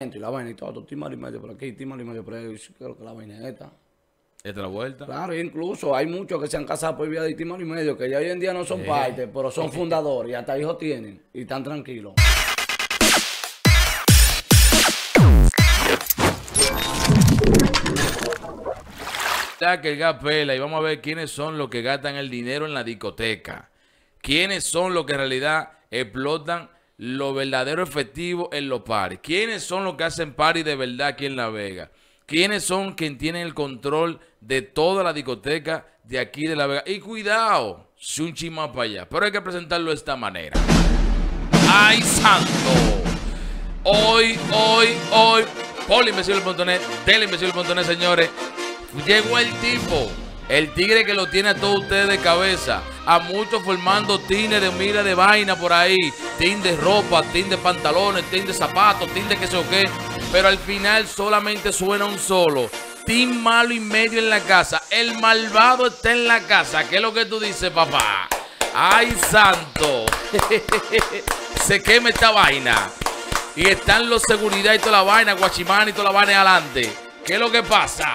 y la vaina y todo, timar y medio por aquí, timar y medio por ahí. Yo creo que la vaina es esta. Esta es la vuelta. Claro, incluso hay muchos que se han casado por vía de timar y medio, que ya hoy en día no son eh. parte, pero son fundadores y hasta hijos tienen y están tranquilos. que el y vamos a ver quiénes son los que gastan el dinero en la discoteca. Quiénes son los que en realidad explotan lo verdadero efectivo en los paris. ¿Quiénes son los que hacen paris de verdad aquí en La Vega? ¿Quiénes son quienes tienen el control de toda la discoteca de aquí de La Vega? Y cuidado, si un chima para allá. Pero hay que presentarlo de esta manera. ¡Ay, santo! Hoy, hoy, hoy, Del Invencible.net señores. Llegó el tipo el tigre que lo tiene a todos ustedes de cabeza. A muchos formando tines de mira de vaina por ahí. Tin de ropa, tines de pantalones, tin de zapatos, tin de que sé o qué. Pero al final solamente suena un solo. Tin malo y medio en la casa. El malvado está en la casa. ¿Qué es lo que tú dices, papá? ¡Ay, santo! Se quema esta vaina. Y están los seguridad y toda la vaina, guachimán y toda la vaina adelante. ¿Qué es lo que pasa?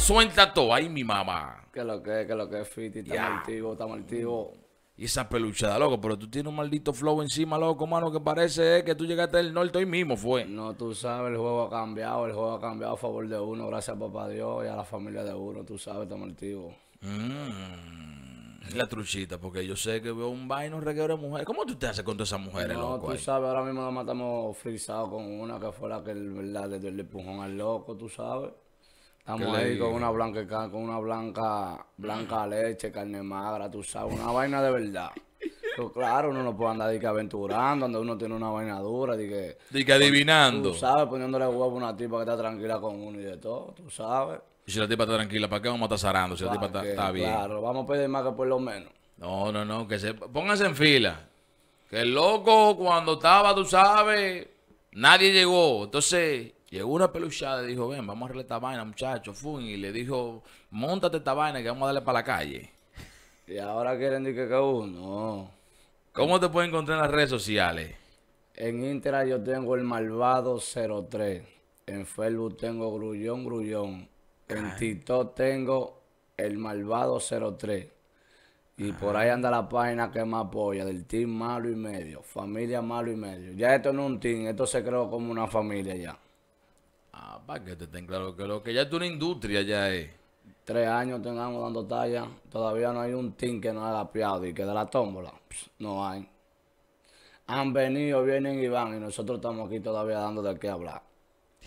Suelta todo. Ay, mi mamá. Que lo que, es? que lo que es Fiti, está yeah. está altivo. Mm. Y esa peluchada, loco, pero tú tienes un maldito flow encima, loco, mano, que parece eh, que tú llegaste del norte hoy mismo, fue. No, tú sabes, el juego ha cambiado, el juego ha cambiado a favor de uno, gracias a papá Dios y a la familia de uno, tú sabes, está altivo. Mm. Es La truchita, porque yo sé que veo un vaino reguero de mujeres. ¿Cómo tú te haces con todas esas mujeres, no, Tú sabes, ahora mismo nos matamos frisado con una que fue la que, ¿verdad? Le dio el empujón al loco, tú sabes. Estamos ahí con una eh. blanca, con una blanca, blanca mm. leche, carne magra, tú sabes, una vaina de verdad. claro, uno no puede andar de que aventurando, donde uno tiene una vaina dura, que, que adivinando. Tú sabes, poniéndole huevo a una tipa que está tranquila con uno y de todo, tú sabes. Y si la tipa está tranquila, ¿para qué vamos a estar zarando? Si la tipa está, bien. Claro, vamos a pedir más que por lo menos. No, no, no, que se pónganse en fila. Que el loco cuando estaba, tú sabes, nadie llegó. Entonces, Llegó una peluchada y dijo, ven, vamos a arreglar esta vaina, muchachos. Y le dijo, montate esta vaina que vamos a darle para la calle. Y ahora quieren decir que uno. ¿Cómo te pueden encontrar en las redes sociales? En Inter yo tengo el malvado 03. En Facebook tengo Grullón Grullón. En TikTok tengo el malvado 03. Y por ahí anda la página que me apoya, del Team Malo y Medio. Familia Malo y Medio. Ya esto no es un team, esto se creó como una familia ya. Ah, para que te estén claro que lo que ya es una industria ya es. Tres años tengamos dando talla, todavía no hay un team que no haya apiado y que de la tómbola, pues, no hay. Han venido, vienen y van y nosotros estamos aquí todavía dando de qué hablar.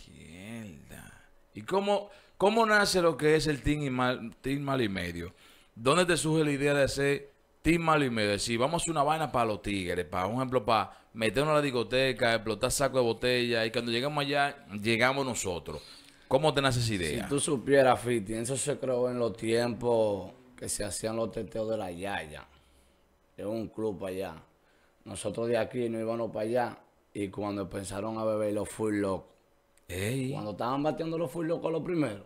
Mierda. ¿Y cómo, cómo nace lo que es el team, y mal, team mal y medio? ¿Dónde te surge la idea de hacer Malo y me decía, vamos a una vaina para los tigres, para un ejemplo, para meternos a la discoteca, explotar saco de botella, y cuando llegamos allá, llegamos nosotros. ¿Cómo te nace idea? Si tú supieras, Fiti, eso se creó en los tiempos que se hacían los teteos de la Yaya, de un club allá. Nosotros de aquí no íbamos para allá, y cuando pensaron a beber los full locos, Cuando estaban batiendo los full locos los primeros.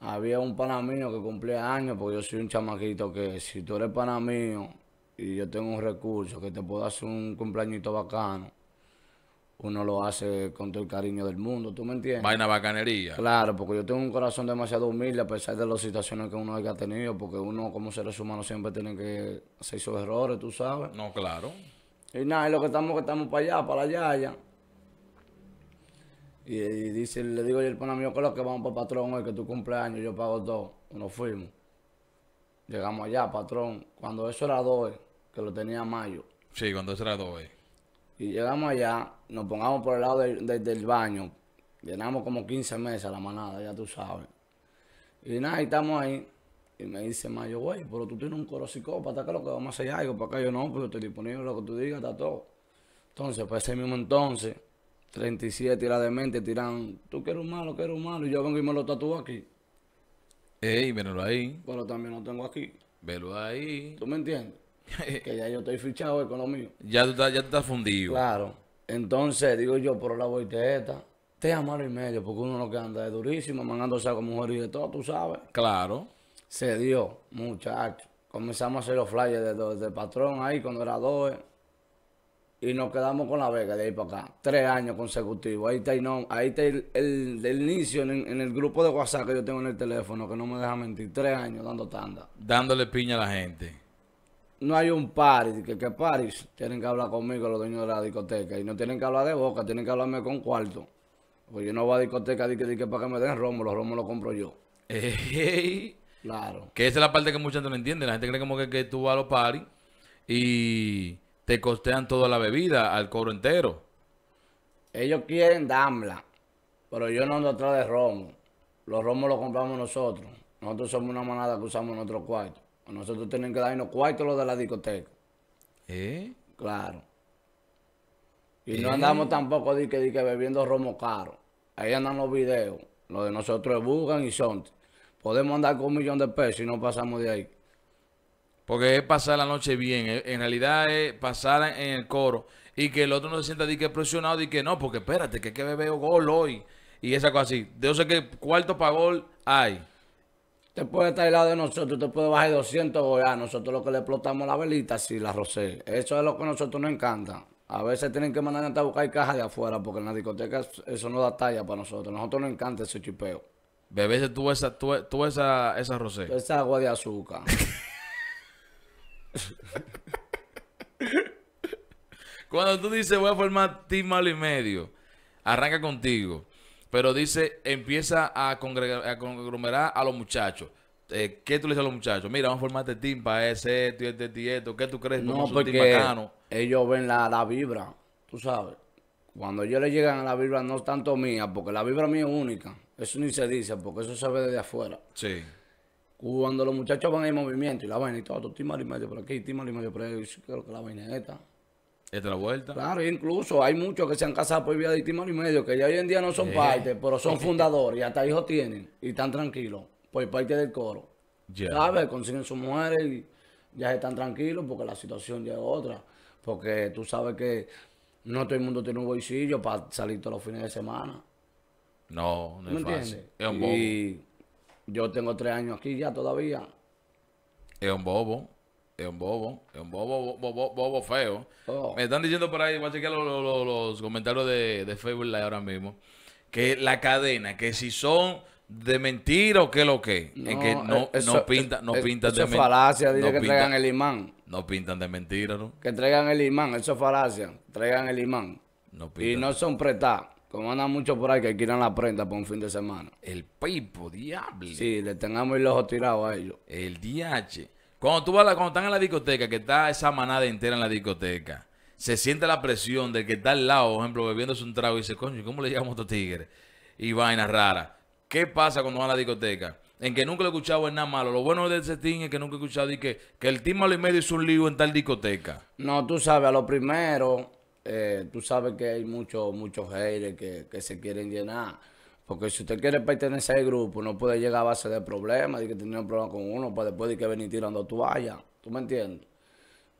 Había un pana que cumplía años, porque yo soy un chamaquito que si tú eres pana y yo tengo un recurso que te puedo hacer un cumpleañito bacano, uno lo hace con todo el cariño del mundo, ¿tú me entiendes? Vaina bacanería. Claro, porque yo tengo un corazón demasiado humilde a pesar de las situaciones que uno haya tenido, porque uno como seres humanos siempre tiene que hacer sus errores, tú sabes. No, claro. Y nada, es lo que estamos, que estamos para allá, para allá, allá. Y, dice, le digo yo al pana mío, que lo que vamos para patrón hoy, que tu cumpleaños, yo pago todo. Nos fuimos. Llegamos allá, patrón. Cuando eso era dos que lo tenía Mayo. Sí, cuando eso era 2. Y llegamos allá, nos pongamos por el lado del, baño. Llenamos como 15 mesas la manada, ya tú sabes. Y nada, y estamos ahí. Y me dice Mayo, güey, pero tú tienes un coro psicópata, que lo que vamos a hacer algo? Para acá yo no, pero pues, estoy disponible, lo que tú digas, está todo. Entonces, pues ese mismo entonces, 37 y la mente, tiran, tú que eres un malo, que eres un malo, y yo vengo y me lo tatúo aquí. Ey, lo ahí. Pero también lo tengo aquí. Velo ahí. ¿Tú me entiendes? que ya yo estoy fichado con lo mío. Ya tú, ya estás fundido. Claro. Entonces, digo yo, por la esta, te amo y medio, porque uno lo que anda es durísimo, mandándose con mujeres y de todo, tú sabes. Claro. Se dio, muchacho. Comenzamos a hacer los flyers de, de, patrón ahí cuando era dos. Eh y nos quedamos con la vega de ahí para acá. Tres años consecutivos. Ahí está, no, ahí está el, inicio en, el grupo de WhatsApp que yo tengo en el teléfono, que no me deja mentir. Tres años dando tanda. Dándole piña a la gente. No hay un party, que, que paris tienen que hablar conmigo los dueños de la discoteca. Y no tienen que hablar de boca, tienen que hablarme con cuarto. Porque yo no voy a discoteca di que, que para que me den romo, los romos los compro yo. claro. Que esa es la parte que mucha gente no entiende. La gente cree como que, que tú vas a los paris y te costean toda la bebida al cobro entero. Ellos quieren damla, pero yo no ando atrás de romo. Los romos los compramos nosotros. Nosotros somos una manada que usamos en nuestro cuarto. Nosotros tenemos que darnos cuartos los de la discoteca. ¿Eh? Claro. Y ¿Eh? no andamos tampoco de que, que bebiendo romo caro. Ahí andan los videos. Los de nosotros es Bugan y son. Podemos andar con un millón de pesos y no pasamos de ahí. Porque es pasar la noche bien. Eh, en realidad es pasar en el coro. Y que el otro no se sienta de que presionado y que no, porque espérate, que hay que beber gol hoy. Y esa cosa así. Dios sé que cuarto para gol hay. Te puede estar al lado de nosotros, te puede bajar 200 goles. A ah, nosotros lo que le explotamos la velita, sí, la rosé. Eso es lo que a nosotros nos encanta. A veces tienen que mandar a buscar cajas de afuera, porque en la discoteca eso no da talla para nosotros. Nosotros nos encanta ese chipeo. Bebés, tú esa, tú, esa, esa rosé. Esa agua de azúcar. Cuando tú dices voy a formar team malo y medio, arranca contigo. Pero dice, empieza a, congregar, a a los muchachos. Eh, ¿Qué tú le dices a los muchachos? Mira, vamos a formarte team para ese, esto y este, ¿Qué tú crees? No, porque ellos ven la, la vibra, tú sabes. Cuando ellos le llegan a la vibra, no es tanto mía, porque la vibra mía es única. Eso ni se dice, porque eso se ve desde afuera. Sí. Cuando los muchachos van en movimiento y la vaina y todo, y medio por aquí, Timar y medio por ahí, yo creo que la vaina es esta. Esta es la vuelta. Claro, incluso hay muchos que se han casado por vía de timar y medio, que ya hoy en día no son eh. parte, pero son fundadores y hasta hijos tienen y están tranquilos pues parte del coro. Ya. Consiguen sus mujeres y ya están tranquilos porque la situación ya es otra. Porque tú sabes que no todo el mundo tiene un bolsillo para salir todos los fines de semana. No, no es Es un y yo tengo tres años aquí ya todavía. Es un bobo. Es un bobo, es un bobo, bobo, bobo feo. Oh. Me están diciendo por ahí, voy a chequear los, los, los comentarios de, Facebook Live ahora mismo, que la cadena, que si son de mentira o qué lo que, no, en que no, no pintan, no pintan de mentira. falacia, que traigan el imán. No pintan de mentira, ¿no? Que traigan el imán, eso es falacia, traigan el imán. No Y no son pretas. Como andan mucho por ahí que quieran la prenda por un fin de semana. El pipo, diablo. Sí, le tengamos el ojo tirado a ellos. El DH. Cuando tú vas la, están en la discoteca, que está esa manada entera en la discoteca, se siente la presión de que está al lado, por ejemplo, bebiéndose un trago y dice, coño, ¿cómo le llamamos a estos tigres? Y vaina rara. ¿Qué pasa cuando van a la discoteca? En que nunca lo he escuchado es nada malo. Lo bueno de ese team es que nunca he escuchado y que, que el team malo medio hizo un lío en tal discoteca. No, tú sabes, a lo primero, eh, tú sabes que hay muchos muchos haters que, se quieren llenar. Porque si usted quiere pertenecer al grupo, no puede llegar a base de problemas, de que tener un problema con uno, para después de que venir tirando toalla. ¿Tú me entiendes?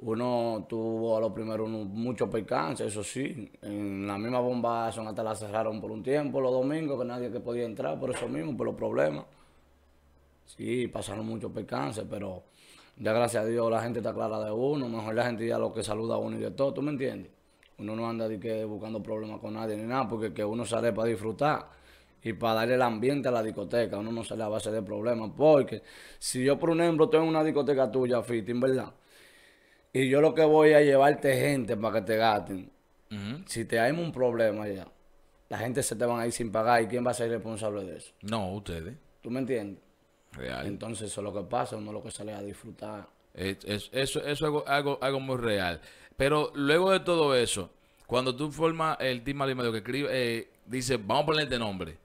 Uno tuvo a lo primero muchos percances, eso sí. En la misma bomba son hasta la cerraron por un tiempo, los domingos, que nadie que podía entrar por eso mismo, por los problemas. Sí, pasaron muchos percances, pero ya gracias a Dios la gente está clara de uno, mejor la gente ya lo que saluda uno y de todo, ¿tú me entiendes? Uno no anda que buscando problemas con nadie ni nada, porque que uno sale para disfrutar y para darle el ambiente a la discoteca. Uno no sale a base de problemas. Porque si yo, por ejemplo, tengo una discoteca tuya, Fitting, ¿verdad? Y yo lo que voy a llevarte gente para que te gaten. Si te hay un problema allá... la gente se te van a ir sin pagar. ¿Y quién va a ser responsable de eso? No, ustedes. ¿Tú me entiendes? Real. Entonces, eso es lo que pasa. Uno lo que sale a disfrutar. eso, eso es algo, algo, algo muy real. Pero luego de todo eso, cuando tú formas el Team Alimedio que escribe, eh, dice, vamos a ponerle este nombre,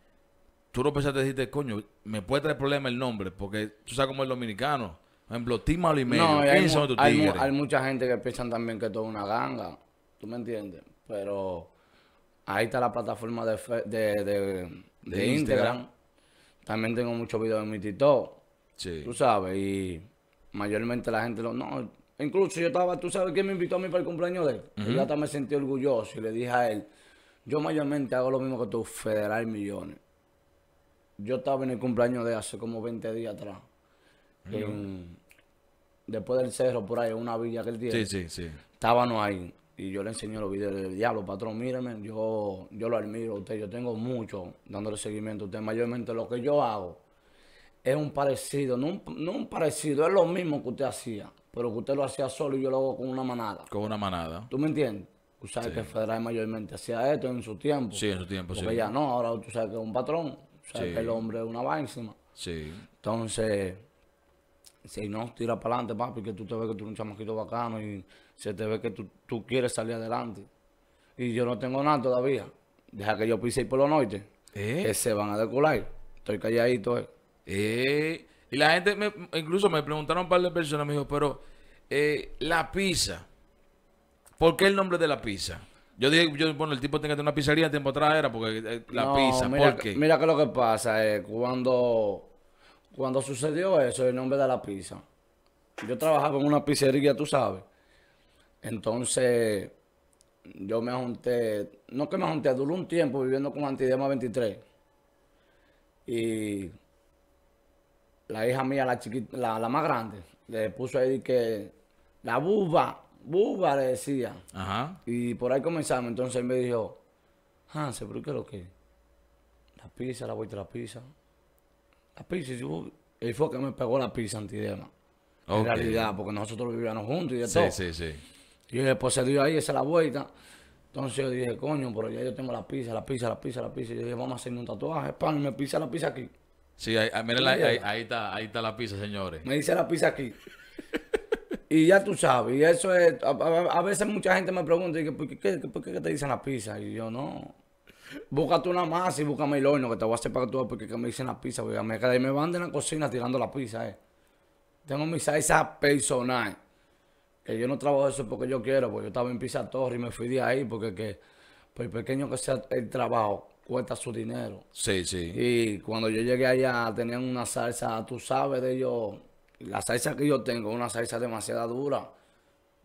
tú no pensaste, dijiste, coño, me puede traer problema el nombre, porque tú sabes cómo es el dominicano. Por ejemplo, Team Alimedio, hay, son tus hay, hay mucha gente que piensan también que todo es una ganga, ¿tú me entiendes? Pero ahí está la plataforma de, de, Instagram. También tengo muchos videos en mi TikTok. Sí. Tú sabes, y mayormente la gente lo. No, Incluso yo estaba, tú sabes quién me invitó a mí para el cumpleaños de él. Y hasta me sentí orgulloso y le dije a él, yo mayormente hago lo mismo que tú, federal millones. Yo estaba en el cumpleaños de él hace como 20 días atrás. después del cerro por ahí, una villa que él tiene. Sí, sí, sí. Estábamos ahí. Y yo le enseñé los videos del diablo, patrón, míreme, yo, yo lo admiro a usted, yo tengo mucho dándole seguimiento a usted. Mayormente lo que yo hago es un parecido, no un parecido, es lo mismo que usted hacía pero que usted lo hacía solo y yo lo hago con una manada. Con una manada. ¿Tú me entiendes? Tú sabes que Federal mayormente hacía esto en su tiempo. Sí, en su tiempo, Porque ya no, ahora tú sabes que es un patrón. Sabes que el hombre es una vaina Sí. Entonces, si no, tira para adelante, papi, que tú te ves que tú eres un chamaquito bacano y se te ve que tú, quieres salir adelante. Y yo no tengo nada todavía. Deja que yo pise por la noche. ¿Eh? Que se van a decular. Estoy calladito, eh. Eh, y la gente, me, incluso me preguntaron un par de personas, me dijo, pero eh, la pizza, ¿por qué el nombre de la pizza? Yo dije, yo, bueno, el tipo tenía una pizzería, el tiempo atrás era porque eh, la pizza, mira, ¿por qué? Mira que lo que pasa es cuando, cuando sucedió eso, el nombre de la pizza. Yo trabajaba en una pizzería, tú sabes. Entonces, yo me junté, no que me junté, duró un tiempo viviendo con Antidema 23. Y la hija mía, la chiquita, la, más grande, le puso ahí que la buba, buba le decía. Ajá. Y por ahí comenzamos. Entonces él me dijo, ah se qué lo que? La pizza, la vuelta la pizza. La pizza, yo, fue que me pegó la pizza antidema. En realidad, porque nosotros vivíamos juntos y de todo. Sí, sí, sí. Y después se dio ahí esa la vuelta. Entonces yo dije, coño, pero ya yo tengo la pizza, la pizza, la pizza, la pizza. Y yo dije, vamos a hacerme un tatuaje, pan, y me pisa la pizza aquí. Sí, ah, ahí, está, ahí está la pizza, señores. Me dice la pizza aquí. y ya tú sabes, y eso es. A, veces mucha gente me pregunta, ¿y ¿por qué, te dicen la pizza? Y yo, no. Búscate una más y búscame el horno que te voy a hacer para que tú porque me dicen la pizza, porque me me van de la cocina tirando la pizza, eh. Tengo mi salsa personal. Que yo no trabajo eso porque yo quiero, porque yo estaba en Pizza Torre y me fui de ahí porque que, por pequeño que sea el trabajo, cuesta su dinero. Sí, sí. Y cuando yo llegué allá tenían una salsa, tú sabes de ellos, la salsa que yo tengo es una salsa demasiado dura.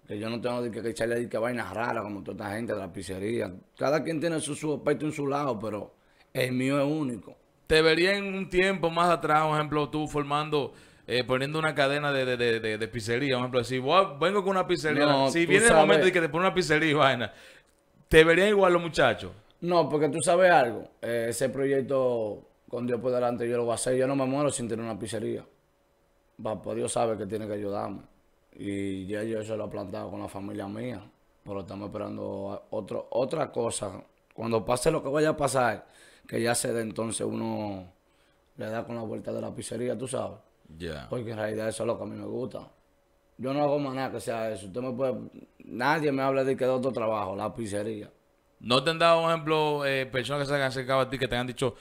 Que yo no tengo que, echarle de que vainas raras como toda esta gente de la pizzería. Cada quien tiene su, aspecto en su lado, pero el mío es único. Te vería en un tiempo más atrás, por ejemplo, tú formando eh, poniendo una cadena de, pizzería, por ejemplo, si vengo con una pizzería, si viene el momento de que te pone una pizzería vaina, te verían igual los muchachos. No, porque tú sabes algo. Eh, ese proyecto, con Dios por delante, yo lo voy a hacer. Yo no me muero sin tener una pizzería. Papá, pues Dios sabe que tiene que ayudarme. Y ya yo eso lo he plantado con la familia mía. Pero estamos esperando otra cosa. Cuando pase lo que vaya a pasar, que ya se dé entonces uno le da con la vuelta de la pizzería, tú sabes. Ya. Porque en realidad eso es lo que a mí me gusta. Yo no hago más nada que sea eso. Usted me puede... Nadie me habla de que de otro trabajo, la pizzería. ¿No te han dado, por ejemplo, eh, personas que se han acercado a ti que te han dicho,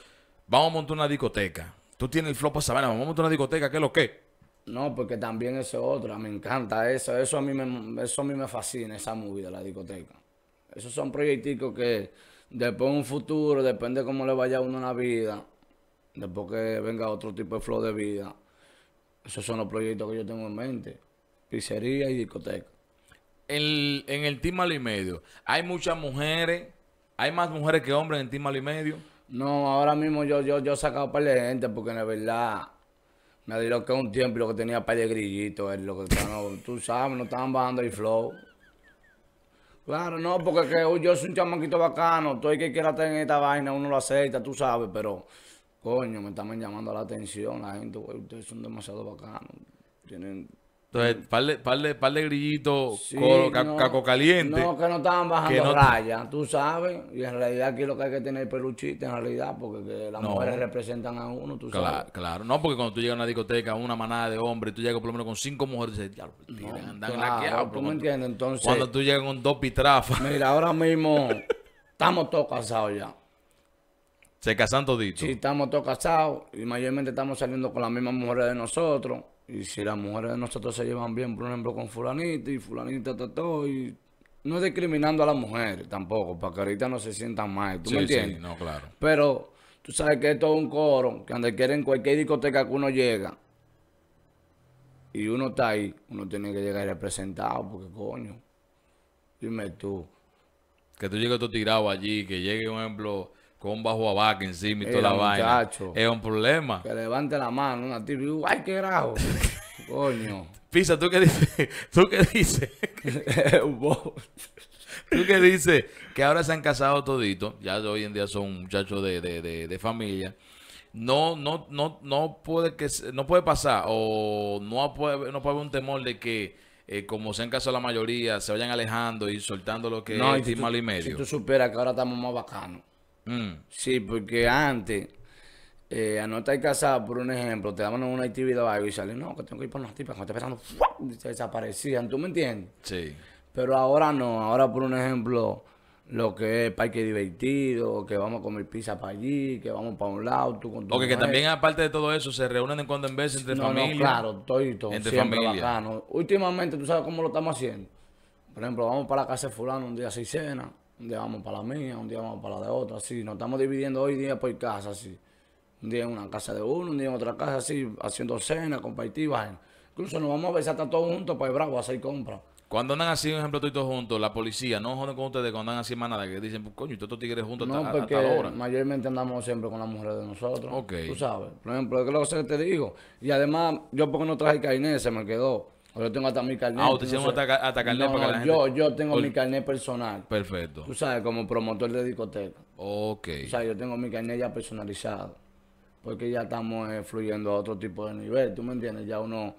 vamos a montar una discoteca? Tú tienes el flow para saber, vamos a montar una discoteca, ¿qué es lo que? No, porque también eso es otra, me encanta eso, eso a mí me, eso a mí me fascina, esa movida, la discoteca. Esos son proyectitos que después de un futuro, depende cómo le vaya a uno la vida, después que venga otro tipo de flow de vida, esos son los proyectos que yo tengo en mente, pizzería y discoteca en, el Team y Medio, ¿hay muchas mujeres? ¿Hay más mujeres que hombres en el Team y Medio? No, ahora mismo yo, yo, yo he sacado par de gente porque la verdad me dijeron que un tiempo lo que tenía par de grillitos, lo tú sabes, no estaban bajando el flow. Claro, no, porque que, oh, yo soy un chamaquito bacano, todo el que quiera tener esta vaina, uno lo acepta, tú sabes, pero coño, me están llamando la atención la gente, ustedes son demasiado bacanos, tienen entonces, par de, par de, grillitos, no, caliente. No, que no estaban bajando no, rayas, tú sabes. Y en realidad aquí lo que hay que tener peluchita, en realidad, porque que las mujeres representan a uno, tú claro, sabes. Claro, no, porque cuando tú llegas a una discoteca, una manada de hombres, tú llegas por lo menos con cinco mujeres, y andan claro, Tú me entiendes, entonces. Cuando tú llegas con dos pitrafas. Mira, ahora mismo estamos todos casados ya. ¿Se casan toditos? Sí, estamos todos casados y mayormente estamos saliendo con las mismas mujeres de nosotros. Y si las mujeres de nosotros se llevan bien, por ejemplo, con fulanita y fulanita todo, y no discriminando a las mujeres tampoco, para que ahorita no se sientan mal, ¿tú me entiendes? Sí, no, claro. Pero tú sabes que esto es un coro, que donde quieren cualquier discoteca que uno llega y uno está ahí, uno tiene que llegar representado, porque coño, dime tú. Que tú llegues tú tirado allí, que llegue, un ejemplo con bajo a vaca encima y eh, toda la vaina. Es un problema. Que levante la mano, una tiro y ay, qué grajo. Coño. Pisa, ¿tú qué dices? ¿Tú qué dices? ¿Tú qué dices? Que ahora se han casado todito ya hoy en día son muchachos de, de, familia no, no, no, no puede que no puede pasar o no puede, no puede haber un temor de que eh, como se han casado la mayoría, se vayan alejando y soltando lo que no, es y, mal y medio. Si tú que ahora estamos más bacanos. Mm. Sí, porque antes, eh, a no estar casado, por un ejemplo, te daban una actividad y salen, no, que tengo que ir por una tipas, cuando te pensando, desaparecían, ¿tú me entiendes? Sí. Pero ahora no, ahora por un ejemplo, lo que es parque divertido, que vamos a comer pizza para allí, que vamos para un lado, tú con tu okay, que también aparte de todo eso, se reúnen de cuando en vez entre familia. No, claro, todo y todo, entre siempre bacano. Últimamente, ¿tú sabes cómo lo estamos haciendo? Por ejemplo, vamos para la casa de fulano un día seis cenas. Un día vamos para la mía, un día vamos para la de otra, así. Nos estamos dividiendo hoy día por casa, así. Un día en una casa de uno, un día en otra casa, así, haciendo cena, compartir, Incluso nos vamos a besar hasta todos juntos para ir bravo a hacer compras. Cuando andan así, por ejemplo, todos juntos, la policía, no jode con ustedes cuando andan así manada, que dicen, pues coño, todos tigres juntos no, hasta, porque mayormente andamos siempre con las mujeres de nosotros. Ok. Tú sabes. Por ejemplo, es lo que te digo? Y además, yo porque no traje carnet, se me quedó. Yo tengo hasta mi carnet. Ah, usted tiene hasta, carnet para yo, yo tengo mi carnet personal. Perfecto. Tú sabes, como promotor de discoteca. Ok. O sea, yo tengo mi carnet ya personalizado. Porque ya estamos eh, fluyendo a otro tipo de nivel. ¿Tú me entiendes? Ya uno,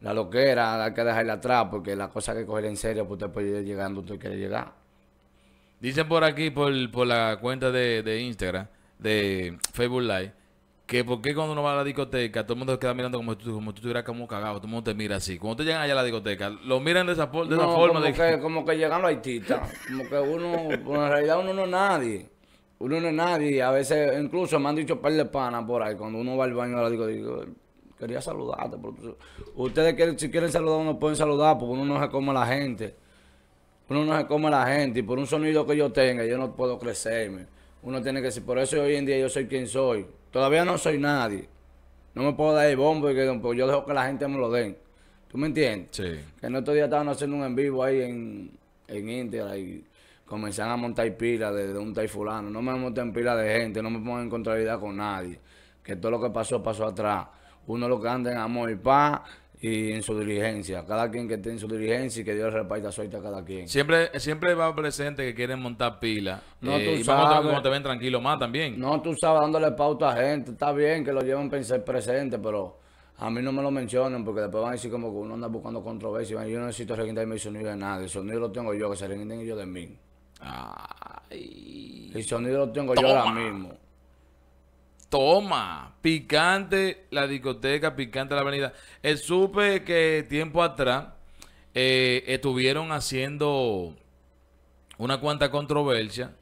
la loquera, hay que dejarla atrás. Porque la cosa que coger en serio, pues usted puede ir llegando, usted quiere llegar. Dicen por aquí, por, la cuenta de, de Instagram, de Facebook Live que por qué cuando uno va a la discoteca todo el mundo se queda mirando como tú, como tú estuvieras como cagado, todo el mundo te mira así. Cuando te llegan allá a la discoteca, lo miran de esa, de esa forma. Como, que, como que llegan los artistas como que uno, en realidad uno no es nadie. Uno no es nadie, a veces incluso me han dicho par de panas por ahí, cuando uno va al baño a la discoteca, quería saludarte. ustedes si quieren saludar, uno pueden saludar, porque uno no se come a la gente. Uno no se come a la gente y por un sonido que yo tenga, yo no puedo crecerme. Uno tiene que decir, por eso hoy en día yo soy quien soy Todavía no soy nadie. No me puedo dar el bombo y que pues, yo dejo que la gente me lo den. ¿Tú me entiendes? Sí. Que en otro día estaban haciendo un en vivo ahí en, en India y comenzaron a montar pilas de, un tal fulano. No me monten pilas de gente, no me pongo en contrariedad con nadie. Que todo lo que pasó, pasó atrás. Uno lo que anda en amor y paz y en su diligencia. Cada quien que esté en su dirigencia y que Dios reparta suerte a cada quien. Siempre siempre va presente que quieren montar pila. No, tú eh, sabes. como te ven tranquilo más también. No, tú sabes, dándole pauta a gente. Está bien que lo lleven presente, pero a mí no me lo mencionan porque después van a decir como que uno anda buscando controversia. Yo no necesito reguindarme mi sonido de nadie. El sonido lo tengo yo, que se reguinden ellos de mí. Ay. El sonido lo tengo yo ahora mismo. Toma, picante la discoteca, picante la avenida. El eh, supe que tiempo atrás eh, estuvieron haciendo una cuanta controversia,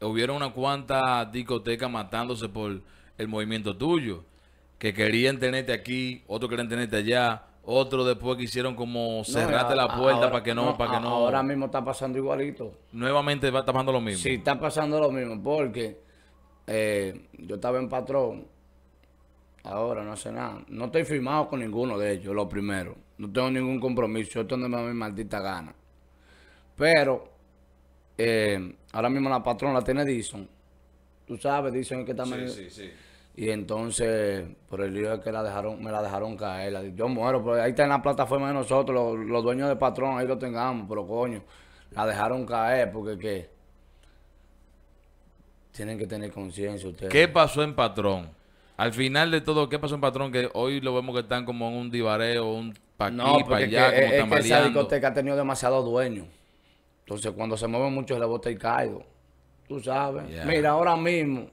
hubieron una cuanta discoteca matándose por el movimiento tuyo, que querían tenerte aquí, otros querían tenerte allá, otros después quisieron hicieron como cerrarte la puerta para que no, para que no. Ahora mismo está pasando igualito. Nuevamente va pasando lo mismo. Sí, está pasando lo mismo, porque eh, yo estaba en patrón, ahora no sé nada. No estoy firmado con ninguno de ellos, lo primero. No tengo ningún compromiso, esto no me da mi maldita gana. Pero eh, ahora mismo la Patrón la tiene Dison. Tú sabes, dicen que también... Y entonces, por el lío es que la dejaron, me la dejaron caer. Yo muero, pero pues, ahí está en la plataforma de nosotros, los, dueños de patrón, ahí lo tengamos, pero coño, la dejaron caer porque qué tienen que tener conciencia ustedes. ¿Qué pasó en Patrón? Al final de todo, ¿qué pasó en Patrón? Que hoy lo vemos que están como en un divareo, un paquí, no, allá, que, es, que esa discoteca ha tenido demasiados dueños. Entonces, cuando se mueven mucho, la bota y caigo. Tú sabes. Mira, ahora mismo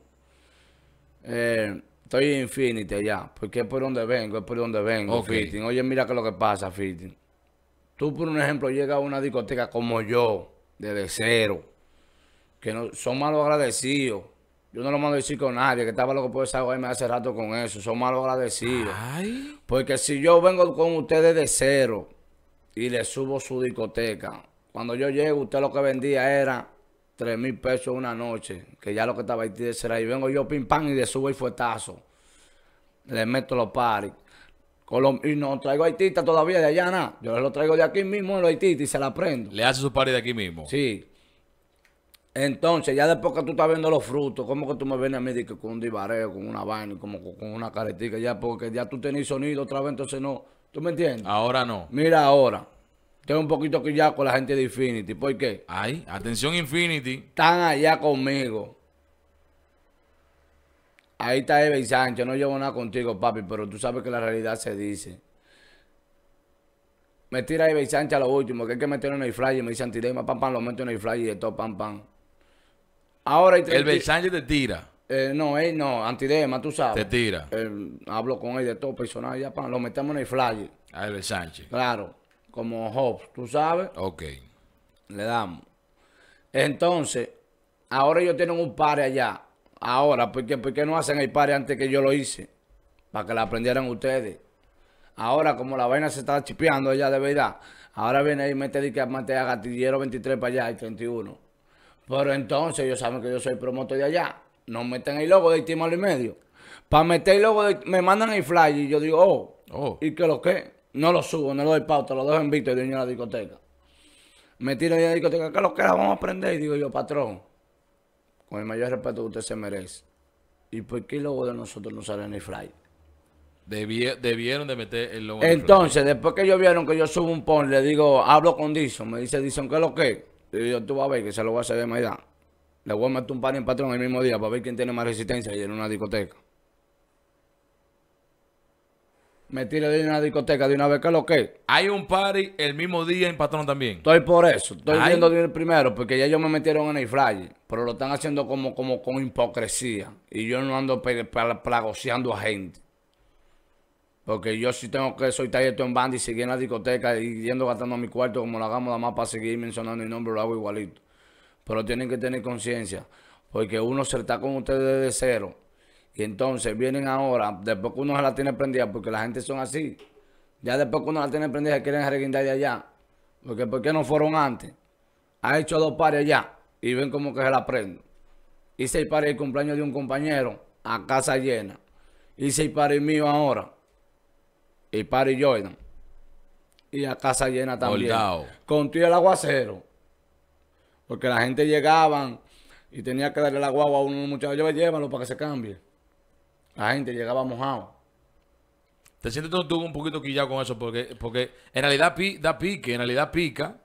eh, estoy en Infinity ya. Porque es por donde vengo, es por donde vengo, Oye, mira que lo que pasa, Fitting. Tú, por un ejemplo, llegas a una discoteca como yo, desde cero que no, son malos agradecidos. Yo no lo mando a decir con nadie, que estaba lo loco por me hace rato con eso. Son malos agradecidos. Porque si yo vengo con ustedes de cero y le subo su discoteca, cuando yo llego, usted lo que vendía era Tres mil pesos una noche, que ya lo que estaba ahí de será. Y vengo yo pim pam y le subo el fuetazo. Le meto los paris. y no traigo haitita todavía de allá nada. Yo lo traigo de aquí mismo en los haitistas y se la prendo. Le hace su pari de aquí mismo. Sí. Entonces, ya después que tú estás viendo los frutos, ¿cómo que tú me vienes a mí con un divareo, con una vaina, como con una caretica? Ya porque ya tú tenías sonido otra vez, entonces no. ¿Tú me entiendes? Ahora no. Mira ahora. Tengo un poquito que ya con la gente de Infinity. ¿Por qué? Ay, atención Infinity. Están allá conmigo. Ahí está Eva y Sánchez. No llevo nada contigo, papi, pero tú sabes que la realidad se dice. Me tira Eva y Sánchez a lo último, que hay que meterlo en el fly me dicen, antidema, pam, pam, lo meto en el fly y esto, todo, pam, pam. Ahora El Sánchez te tira. Eh, no, él no, antidema, tú sabes. Te tira. hablo con él de todo personal, ya lo metemos en el flyer. A Bel Sánchez. Claro, como Hobbs, tú sabes. Ok. Le damos. Entonces, ahora ellos tienen un par allá. Ahora, ¿por qué, no hacen el par antes que yo lo hice? Para que la aprendieran ustedes. Ahora, como la vaina se está chipeando allá de verdad, ahora viene y mete, que a gatillero 23 para allá y 31. Pero entonces ellos saben que yo soy promotor de allá. No meten el logo de Timo y medio. Para meter el logo, me mandan el fly y yo digo, oh, oh. ¿y qué lo que? No lo subo, no lo doy pauta, lo dejo en Víctor y dueño de la discoteca. Me tiro a la discoteca, ¿qué es lo que la Vamos a aprender. Y digo yo, patrón, con el mayor respeto que usted se merece. ¿Y por qué el logo de nosotros no sale en el flyer? debieron de meter el logo. Entonces, después que ellos vieron que yo subo un pon, le digo, hablo con Dison. Me dice Dison, ¿qué es lo que? Y yo, tú vas a ver que se lo voy a hacer de edad. Le voy a meter un party en patrón el mismo día para ver quién tiene más resistencia y en una discoteca. Me tiro de una discoteca de una vez, que lo que? Hay un party el mismo día en Patrón también. Estoy por eso, estoy viendo el primero, porque ya ellos me metieron en el fly pero lo están haciendo como, como con hipocresía. Y yo no ando plagoseando a gente. Porque yo sí tengo que soy talleto en band y seguir en la discoteca y yendo gastando mi cuarto como lo hagamos nada más para seguir mencionando el nombre, lo hago igualito. Pero tienen que tener conciencia, porque uno se está con ustedes desde cero. Y entonces vienen ahora, después que uno se la tiene prendida, porque la gente son así. Ya después que uno la tiene prendida, se quieren reguindar de allá. Porque ¿por qué no fueron antes? Ha hecho dos pares allá y ven como que se la prendo. Hice el par el cumpleaños de un compañero a casa llena. Hice el par mío ahora y Pari Jordan. Y a casa llena también. Con el aguacero. Porque la gente llegaban y tenía que darle el agua a uno de los muchachos. Yo llévalo para que se cambie. La gente llegaba mojado. Te sientes tú un poquito quillado con eso porque, porque en realidad pi, da pique, en realidad pica.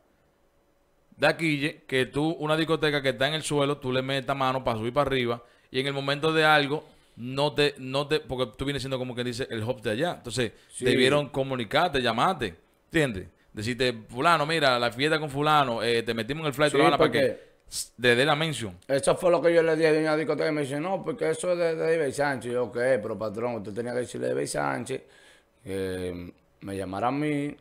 Da quille que tú, una discoteca que está en el suelo, tú le metas mano para subir para arriba y en el momento de algo no te, no te, porque tú vienes siendo como que dice el hop de allá. Entonces, debieron comunicarte, llamarte, ¿entiendes? Decirte, fulano, mira, la fiesta con fulano, eh, te metimos en el flight para que te dé la mención. Eso fue lo que yo le dije a una discoteca y me dice, no, porque eso es de, de David Sánchez. yo, qué pero patrón, usted tenía que decirle a David Sánchez que me llamara a mí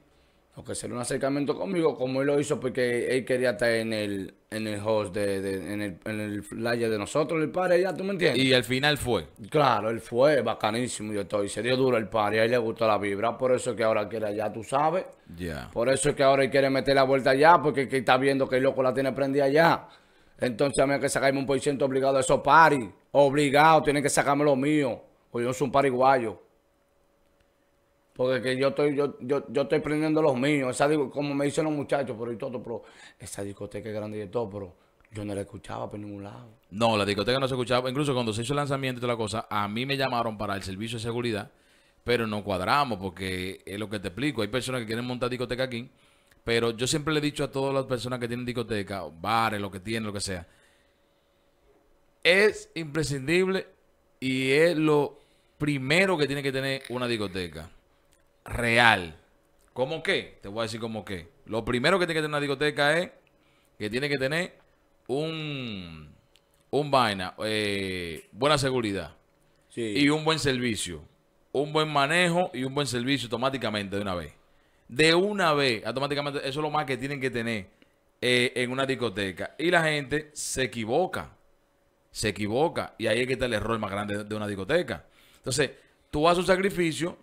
lo que sería un acercamiento conmigo, como él lo hizo porque él quería estar en el, en host, de, en, el, en flyer de nosotros, el padre, ya tú me entiendes. Y al final fue. Claro, él fue bacanísimo, yo estoy. Se dio duro el party, a él le gustó la vibra, por eso es que ahora quiere allá, tú sabes. Ya. Por eso es que ahora él quiere meter la vuelta allá, porque está viendo que el loco la tiene prendida allá. Entonces a mí hay que sacarme un por obligado de esos paris. Obligado, tienen que sacarme lo mío. Porque yo soy un pariguayo. Porque yo estoy, yo, yo, yo estoy prendiendo los míos. Esa, como me dicen los muchachos, pero y todo, pero esa discoteca es grande y todo, pero yo no la escuchaba por ningún lado. No, la discoteca no se escuchaba. Incluso cuando se hizo el lanzamiento y toda la cosa, a mí me llamaron para el servicio de seguridad, pero no cuadramos, porque es lo que te explico. Hay personas que quieren montar discoteca aquí, pero yo siempre le he dicho a todas las personas que tienen discoteca, bares, lo que tienen, lo que sea. Es imprescindible y es lo primero que tiene que tener una discoteca real. ¿Cómo qué? Te voy a decir como qué. Lo primero que tiene que tener una discoteca es que tiene que tener un, un vaina, eh, buena seguridad y un buen servicio. Un buen manejo y un buen servicio automáticamente de una vez. De una vez, automáticamente, eso es lo más que tienen que tener eh, en una discoteca. Y la gente se equivoca. Se equivoca. Y ahí es que está el error más grande de una discoteca. Entonces, tú haces un sacrificio,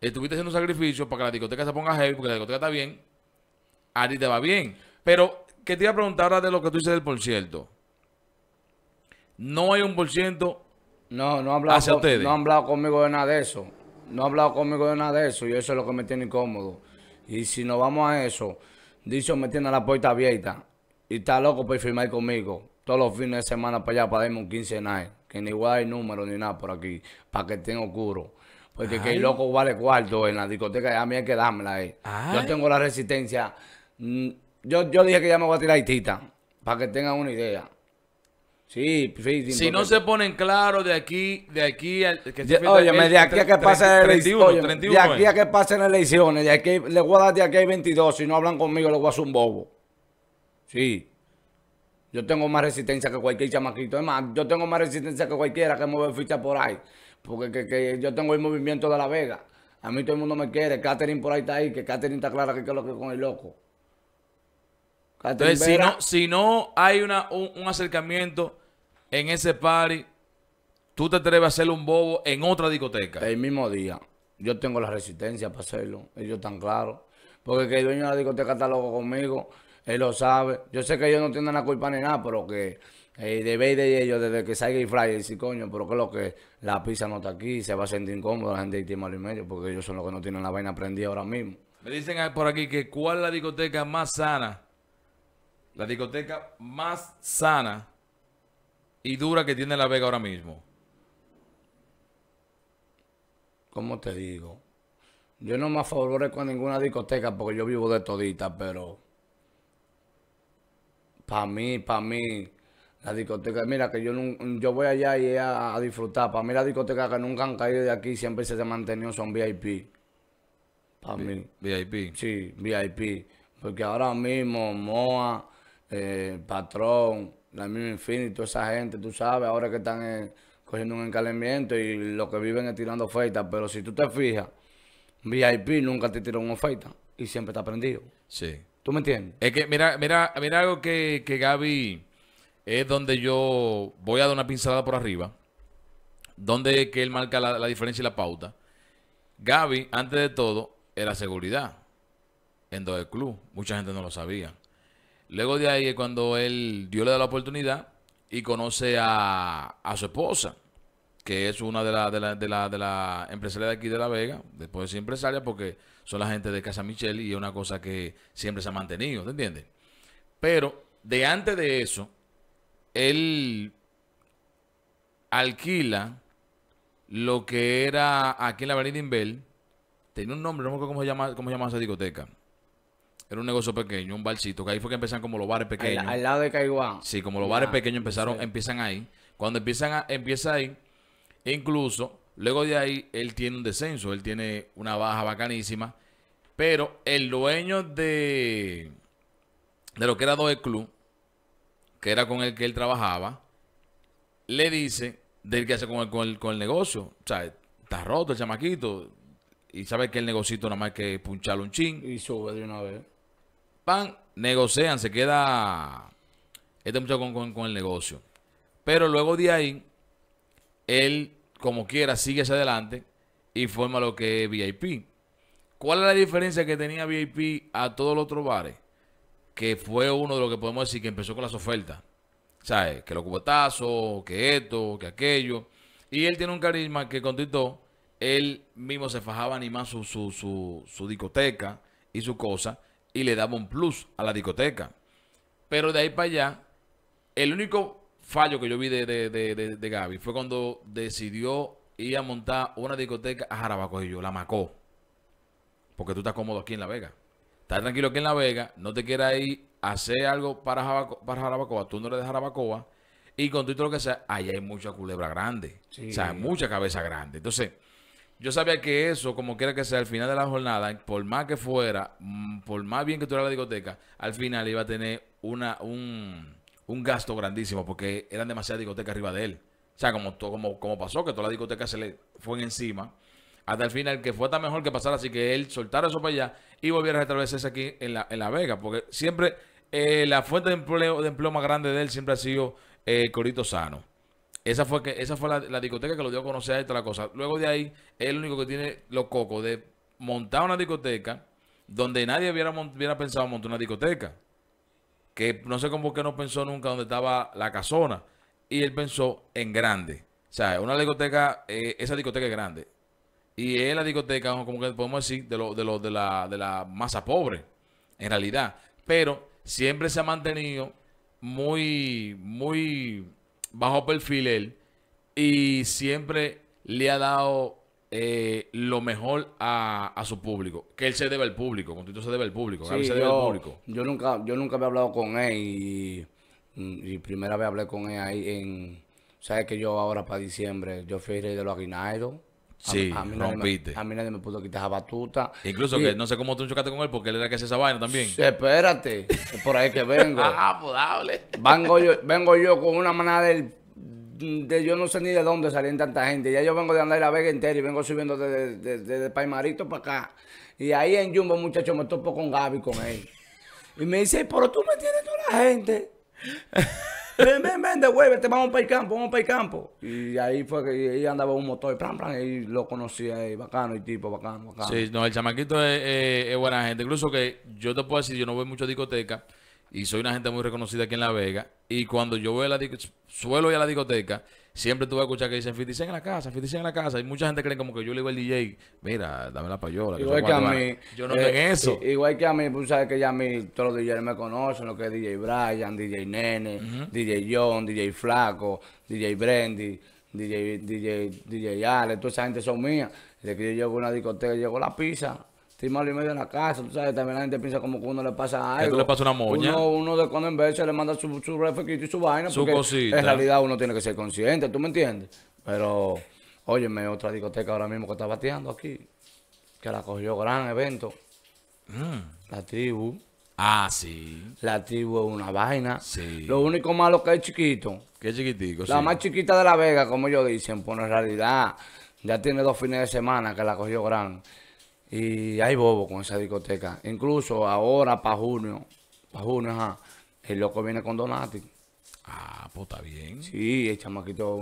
estuviste haciendo sacrificio para que la discoteca se ponga heavy, porque la discoteca está bien, a ti te va bien. Pero, que te iba a preguntar ahora de lo que tú dices del por No hay un por ciento no, no ha hablado No hablado conmigo de nada de eso. No ha hablado conmigo de nada de eso y eso es lo que me tiene incómodo. Y si nos vamos a eso, dicho me tiene la puerta abierta y está loco por firmar conmigo todos los fines de semana para allá para darme un quincenal, que ni igual hay número ni nada por aquí, para que tenga oscuros porque que el loco vale cuarto en la discoteca, a mí hay que dármela ahí. Eh. Yo tengo la resistencia. Mm, yo, yo dije que ya me voy a tirar tita, para que tengan una idea. Sí, Si no se ponen claros de aquí, de aquí Que oye, de aquí a que pasen elecciones, de aquí a que pasen elecciones, le voy a dar de aquí hay 22, si no hablan conmigo le voy a hacer un bobo. Sí. Yo tengo más resistencia que cualquier chamaquito. Es más, yo tengo más resistencia que cualquiera que mueve ficha por ahí. Porque que, yo tengo el movimiento de La Vega. A mí todo el mundo me quiere. Catherine por ahí está ahí, que Catherine está clara que es lo que con el loco. si no, si no, hay una, un, acercamiento en ese party, tú te atreves a hacer un bobo en otra discoteca. El mismo día. Yo tengo la resistencia para hacerlo. Ellos están claros. Porque que el dueño de la discoteca está loco conmigo. Él lo sabe. Yo sé que ellos no tienen la culpa ni nada, pero que eh, de de ellos, desde que salga y Friday, sí, coño, pero que lo que la pizza no está aquí, se va a sentir incómodo la gente de Timor y medio, porque ellos son los que no tienen la vaina prendida ahora mismo. Me dicen por aquí que cuál es la discoteca más sana, la discoteca más sana y dura que tiene La Vega ahora mismo. ¿Cómo te digo? Yo no me favorezco a ninguna discoteca porque yo vivo de todita, pero para mí, para mí, la discoteca, mira, que yo, yo voy allá y a, disfrutar. Para mí la discoteca que nunca han caído de aquí siempre se han mantenido son VIP. Para mí. VIP. Sí, VIP. Porque ahora mismo Moa, eh, Patrón, la misma Infinity, toda esa gente, tú sabes, ahora que están eh, cogiendo un encalamiento y lo que viven es tirando feitas. Pero si tú te fijas, VIP nunca te tiró una feita y siempre está prendido. Sí. ¿Tú me entiendes? Es que mira, mira, mira algo que, que Gaby es donde yo voy a dar una pincelada por arriba, donde que él marca la, diferencia y la pauta. Gaby, antes de todo, era seguridad en todo el club. Mucha gente no lo sabía. Luego de ahí es cuando él dio la oportunidad y conoce a, a su esposa, que es una de las de la, de la, de empresarias de aquí de La Vega, después de ser empresaria, porque son la gente de Casa Michelle y es una cosa que siempre se ha mantenido, ¿te entiendes? Pero de antes de eso, él alquila lo que era aquí en la Avenida Inbel. Tenía un nombre, no me acuerdo cómo se llamaba esa discoteca. Era un negocio pequeño, un balsito que ahí fue que empezaron como los bares pequeños. Al, lado de Caiguán. Sí, como los bares pequeños empezaron, empiezan ahí. Cuando empiezan a, empieza ahí, e incluso, luego de ahí, él tiene un descenso, él tiene una baja bacanísima. Pero el dueño de, de lo que era Doe Club, que era con el que él trabajaba, le dice del que hace con el, con el, negocio. O sea, está roto el chamaquito. Y sabe que el negocito nada más que puncharle un chin. Y sube de una vez. Pan, negocian, se queda este muchacho con, con, con el negocio. Pero luego de ahí, él, como quiera, sigue hacia adelante y forma lo que es VIP. ¿Cuál es la diferencia que tenía VIP a todos los otros bares? que fue uno de los que podemos decir que empezó con las ofertas. ¿Sabes? Que los cubotazo que esto, que aquello. Y él tiene un carisma que contestó, él mismo se fajaba animar su, su, su, discoteca y su cosa y le daba un plus a la discoteca. Pero de ahí para allá, el único fallo que yo vi de, de, Gaby fue cuando decidió ir a montar una discoteca a jarabaco y yo la macó. Porque tú estás cómodo aquí en La Vega. Está tranquilo que en La Vega no te quiera ir a hacer algo para, para Jarabacoa, tú no le de Jarabacoa, y con todo lo que sea, allá hay mucha culebra grande, o sea, mucha cabeza grande. Entonces, yo sabía que eso, como quiera que sea, al final de la jornada, por más que fuera, mm, por más bien que tuviera la discoteca, al final iba a tener una, un, un gasto grandísimo, porque eran demasiadas discotecas arriba de él. O sea, como, como, como pasó, que toda la discoteca se le fue encima hasta el final, que fue tan mejor que pasara así que él soltara eso para allá y volviera a establecerse aquí en la, en la Vega, porque siempre eh, la fuente de empleo, de empleo más grande de él siempre ha sido eh, el Corito Sano. Esa fue, que, esa fue la, discoteca que lo dio a conocer a esta la cosa. Luego de ahí, es el único que tiene los cocos de montar una discoteca donde nadie hubiera, hubiera pensado montar una discoteca. Que no sé cómo que no pensó nunca donde estaba la casona. Y él pensó en grande. O sea, una discoteca, eh, esa discoteca es grande. Y es la discoteca, como que podemos decir, de, lo, de, de, la, de la masa pobre, en realidad. Pero siempre se ha mantenido muy, muy bajo perfil él. Y siempre le ha dado eh, lo mejor a, su público. Que él se debe al público, contigo se debe al público. yo, nunca, yo nunca había hablado con él y, primera vez hablé con él ahí en... ¿Sabes que yo ahora para diciembre, yo fui rey de los aguinaldos? Sí, a, mí Nadie, me pudo quitar esa batuta. Incluso que no sé cómo tú chocaste con él porque él era que hacía esa vaina también. espérate, por ahí que vengo. ah, pues, Vengo yo, vengo yo con una manada del de, yo no sé ni de dónde salían tanta gente. Ya yo vengo de andar la Vega entera y vengo subiendo desde Paimarito para acá. Y ahí en Jumbo, muchacho, me topo con Gaby, con él. Y me dice, pero tú me tienes toda la gente. Ven, ven, ven vamos para el campo, vamos para el campo. Y ahí fue que ahí andaba un motor, y plan, plan, y lo conocía bacano, y tipo, bacano, bacano. Sí, no, el chamaquito eh, es, buena gente. Incluso que yo te puedo decir, yo no voy mucho a discoteca y soy una gente muy reconocida aquí en La Vega. Y cuando yo voy a la suelo ir a la discoteca, siempre tú vas a escuchar que dicen 56 en la casa, 56 en la casa. Y mucha gente cree como que yo le digo al DJ, mira, dame la payola. igual que a mí. Yo no tengo eh, eso. Igual que a mí, tú sabes que ya a mí todos los DJs me conocen, lo que es DJ Brian, DJ Nene, DJ John, DJ Flaco, DJ Brandy. DJ, DJ, DJ Ale, toda esa gente son mías. desde que yo llego a una discoteca, llego a la pizza, Estoy mal y medio en la casa, tú sabes, también la gente piensa como que uno le pasa algo. le pasa una moña. Uno, uno de cuando en vez se le manda su, su y su vaina. Su porque cosita. En realidad uno tiene que ser consciente, ¿tú me entiendes? Pero, óyeme, otra discoteca ahora mismo que está bateando aquí, que la cogió gran evento. Mm. La tribu. Ah, sí. La tribu es una vaina. Sí. Lo único malo que es chiquito. Que chiquitico, La más chiquita de La Vega, como ellos dicen, pues en realidad ya tiene dos fines de semana que la cogió gran. Y hay bobo con esa discoteca. Incluso ahora, para junio, para junio, ajá, el loco viene con Donati. Ah, pues está bien. Sí, el chamaquito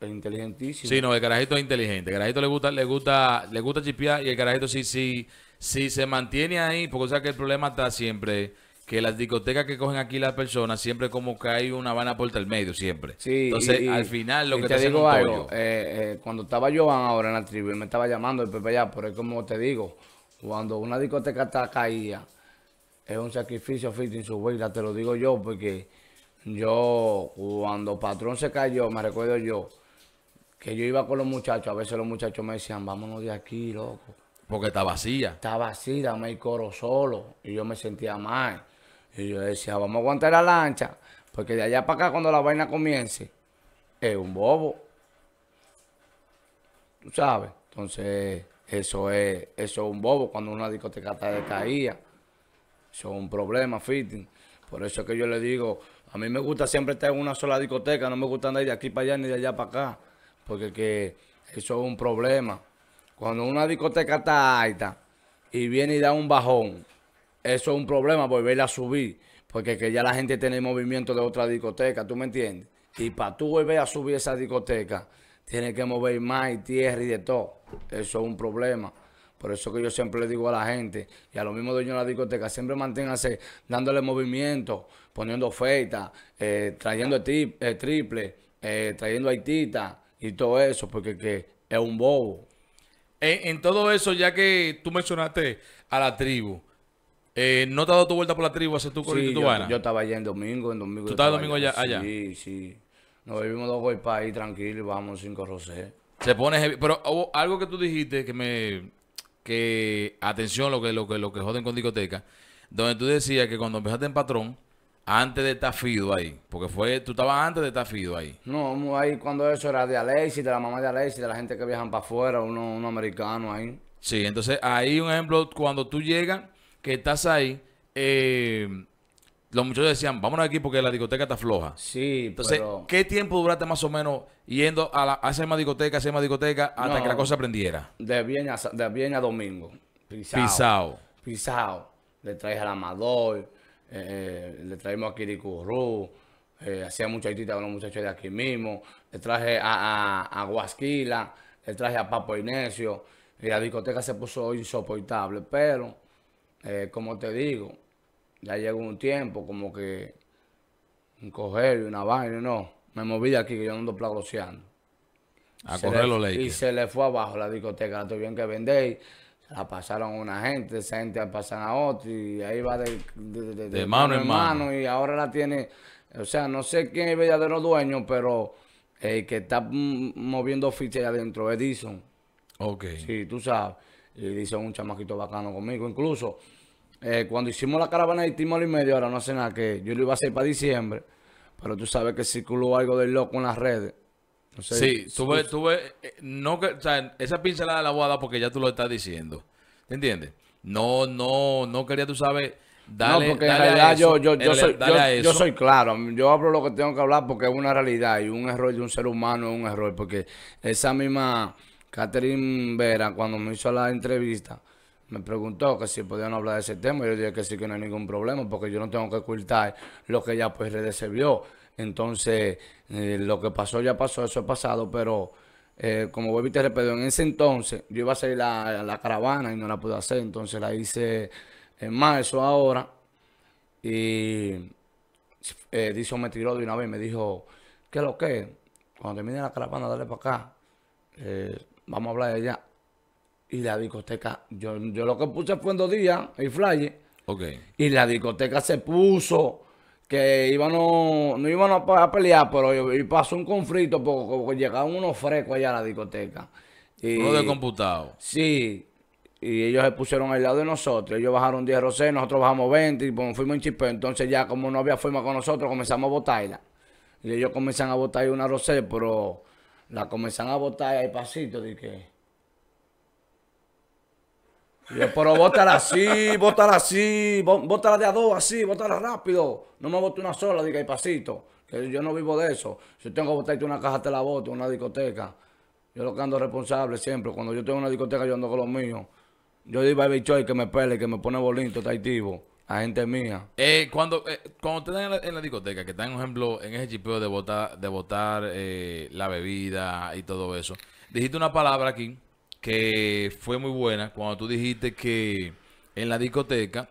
es inteligentísimo. Sí, no, el carajito es inteligente. El carajito le gusta, le gusta, le gusta chipear y el carajito sí, sí, sí se mantiene ahí, porque sea que el problema está siempre que las discotecas que cogen aquí las personas siempre como cae hay una vana por el medio, siempre. Entonces, al final lo que te, te digo algo, eh, eh, cuando estaba Joan ahora en la tribu, ...y me estaba llamando el Pepe allá, pero es como te digo, cuando una discoteca está caída, es un sacrificio en su huella, te lo digo yo, porque yo, cuando Patrón se cayó, me recuerdo yo, que yo iba con los muchachos, a veces los muchachos me decían, vámonos de aquí, loco. Porque está vacía. Está vacía, me coro solo, y yo me sentía mal. Y yo decía, vamos a aguantar la lancha, porque de allá para acá cuando la vaina comience, es un bobo. Tú sabes, entonces eso es, eso es un bobo cuando una discoteca está decaída. Eso es un problema, fitting. Por eso es que yo le digo, a mí me gusta siempre estar en una sola discoteca, no me gusta andar de aquí para allá ni de allá para acá, porque que eso es un problema. Cuando una discoteca está alta y viene y da un bajón, eso es un problema, volverla a subir. Porque que ya la gente tiene movimiento de otra discoteca, ¿tú me entiendes? Y para tú volver a subir esa discoteca, tienes que mover más tierra y de todo. Eso es un problema. Por eso que yo siempre le digo a la gente y a los mismos dueños de la discoteca, siempre manténganse dándole movimiento, poniendo feita, eh, trayendo triple, eh, trayendo haitita y todo eso, porque es un bobo. en, todo eso, ya que tú mencionaste a la tribu, eh, ¿No te has dado tu vuelta por la tribu hace tú con tu yo, Yo estaba allá en domingo, en domingo. ¿Tú estabas domingo allá, allá? Sí, sí. Nos vivimos dos golpes ahí tranquilos vamos cinco Se pone Pero algo que tú dijiste que me. que. Atención, lo que, lo que, lo que joden con discoteca. Donde tú decías que cuando empezaste en patrón, antes de estar Fido ahí. Porque fue, tú estabas antes de estar Fido ahí. No, ahí cuando eso era de Alexis, de la mamá de Alexis, de la gente que viajan para afuera, uno, uno americano ahí. Sí, entonces ahí un ejemplo, cuando tú llegas que estás ahí, eh, los muchachos decían, vámonos aquí porque la discoteca está floja. Sí, Entonces, pero... ¿qué tiempo duraste más o menos yendo a, la, hacer más discoteca, hacer más discoteca, hasta que la cosa aprendiera? De bien a, de bien domingo. Pisao. Pisao. Le traje al Amador, eh, le traemos a Kirikurru, eh, hacía muchachitas con los muchachos de aquí mismo, le traje a, Guasquila, le traje a Papo Inesio, y la discoteca se puso insoportable, pero eh, como te digo, ya llegó un tiempo como que un coger una vaina, no. Me moví de aquí que yo ando plagoseando. A correr los Y se le fue abajo la discoteca, la tuvieron que vender. la pasaron a una gente, esa gente la pasan a otra y ahí va de, mano, en mano. Y ahora la tiene, o sea, no sé quién es el verdadero dueño, pero el que está moviendo ficha allá adentro, Edison. Ok. Sí, tú sabes. Y dice un chamaquito bacano conmigo. Incluso eh, cuando hicimos la caravana de Timor y medio, ahora no sé nada que yo lo iba a hacer para diciembre, pero tú sabes que circuló algo del loco en las redes. No sé, sí, tuve, tuve, eh, no que, o sea, esa pincelada la aguada porque ya tú lo estás diciendo. ¿Te entiendes? No, no, no quería, tú sabes, Dale, no, porque en realidad yo, soy, yo, soy claro. Yo hablo lo que tengo que hablar porque es una realidad y un error de un ser humano es un error. Porque esa misma Catherine Vera, cuando me hizo la entrevista, me preguntó que si podían hablar de ese tema. Yo dije que sí, que no hay ningún problema, porque yo no tengo que ocultar lo que ya pues le Entonces, eh, lo que pasó ya pasó, eso es pasado, pero eh, como vuelvo y te en ese entonces yo iba a hacer la, la caravana y no la pude hacer, entonces la hice en marzo ahora y eh, me tiró de una vez, me dijo, ¿qué es lo que? Cuando termine la caravana, dale para acá. Eh, vamos a hablar de ella. Y la discoteca, yo, yo lo que puse fue en dos días, el flyer. Ok. Y la discoteca se puso que iban no, no iban a, pelear, pero y pasó un conflicto porque, llegaron unos frescos allá a la discoteca. Y, Uno de computado. Sí. Y ellos se pusieron al lado de nosotros. Ellos bajaron 10 rosés, nosotros bajamos 20 y pues, fuimos en chispe. Entonces ya como no había forma con nosotros, comenzamos a botarla. Y ellos comenzaron a botar una rosé, pero la comenzaron a botar ahí pasito, dije. Y pero bótala así, bótala así, bótala de a dos, así, bótala rápido. No me bote una sola, dije, hay pasito. yo no vivo de eso. Si tengo que botarte una caja, te la boto, una discoteca. Yo lo que ando responsable siempre. Cuando yo tengo una discoteca, yo ando con los míos. Yo digo a bicho y que me pele, que me pone bolito, está activo. A gente mía. Eh, cuando, eh, cuando te en la, discoteca, que están, por ejemplo, en ese chipeo de botar, de botar eh, la bebida y todo eso, dijiste una palabra aquí que fue muy buena cuando tú dijiste que en la discoteca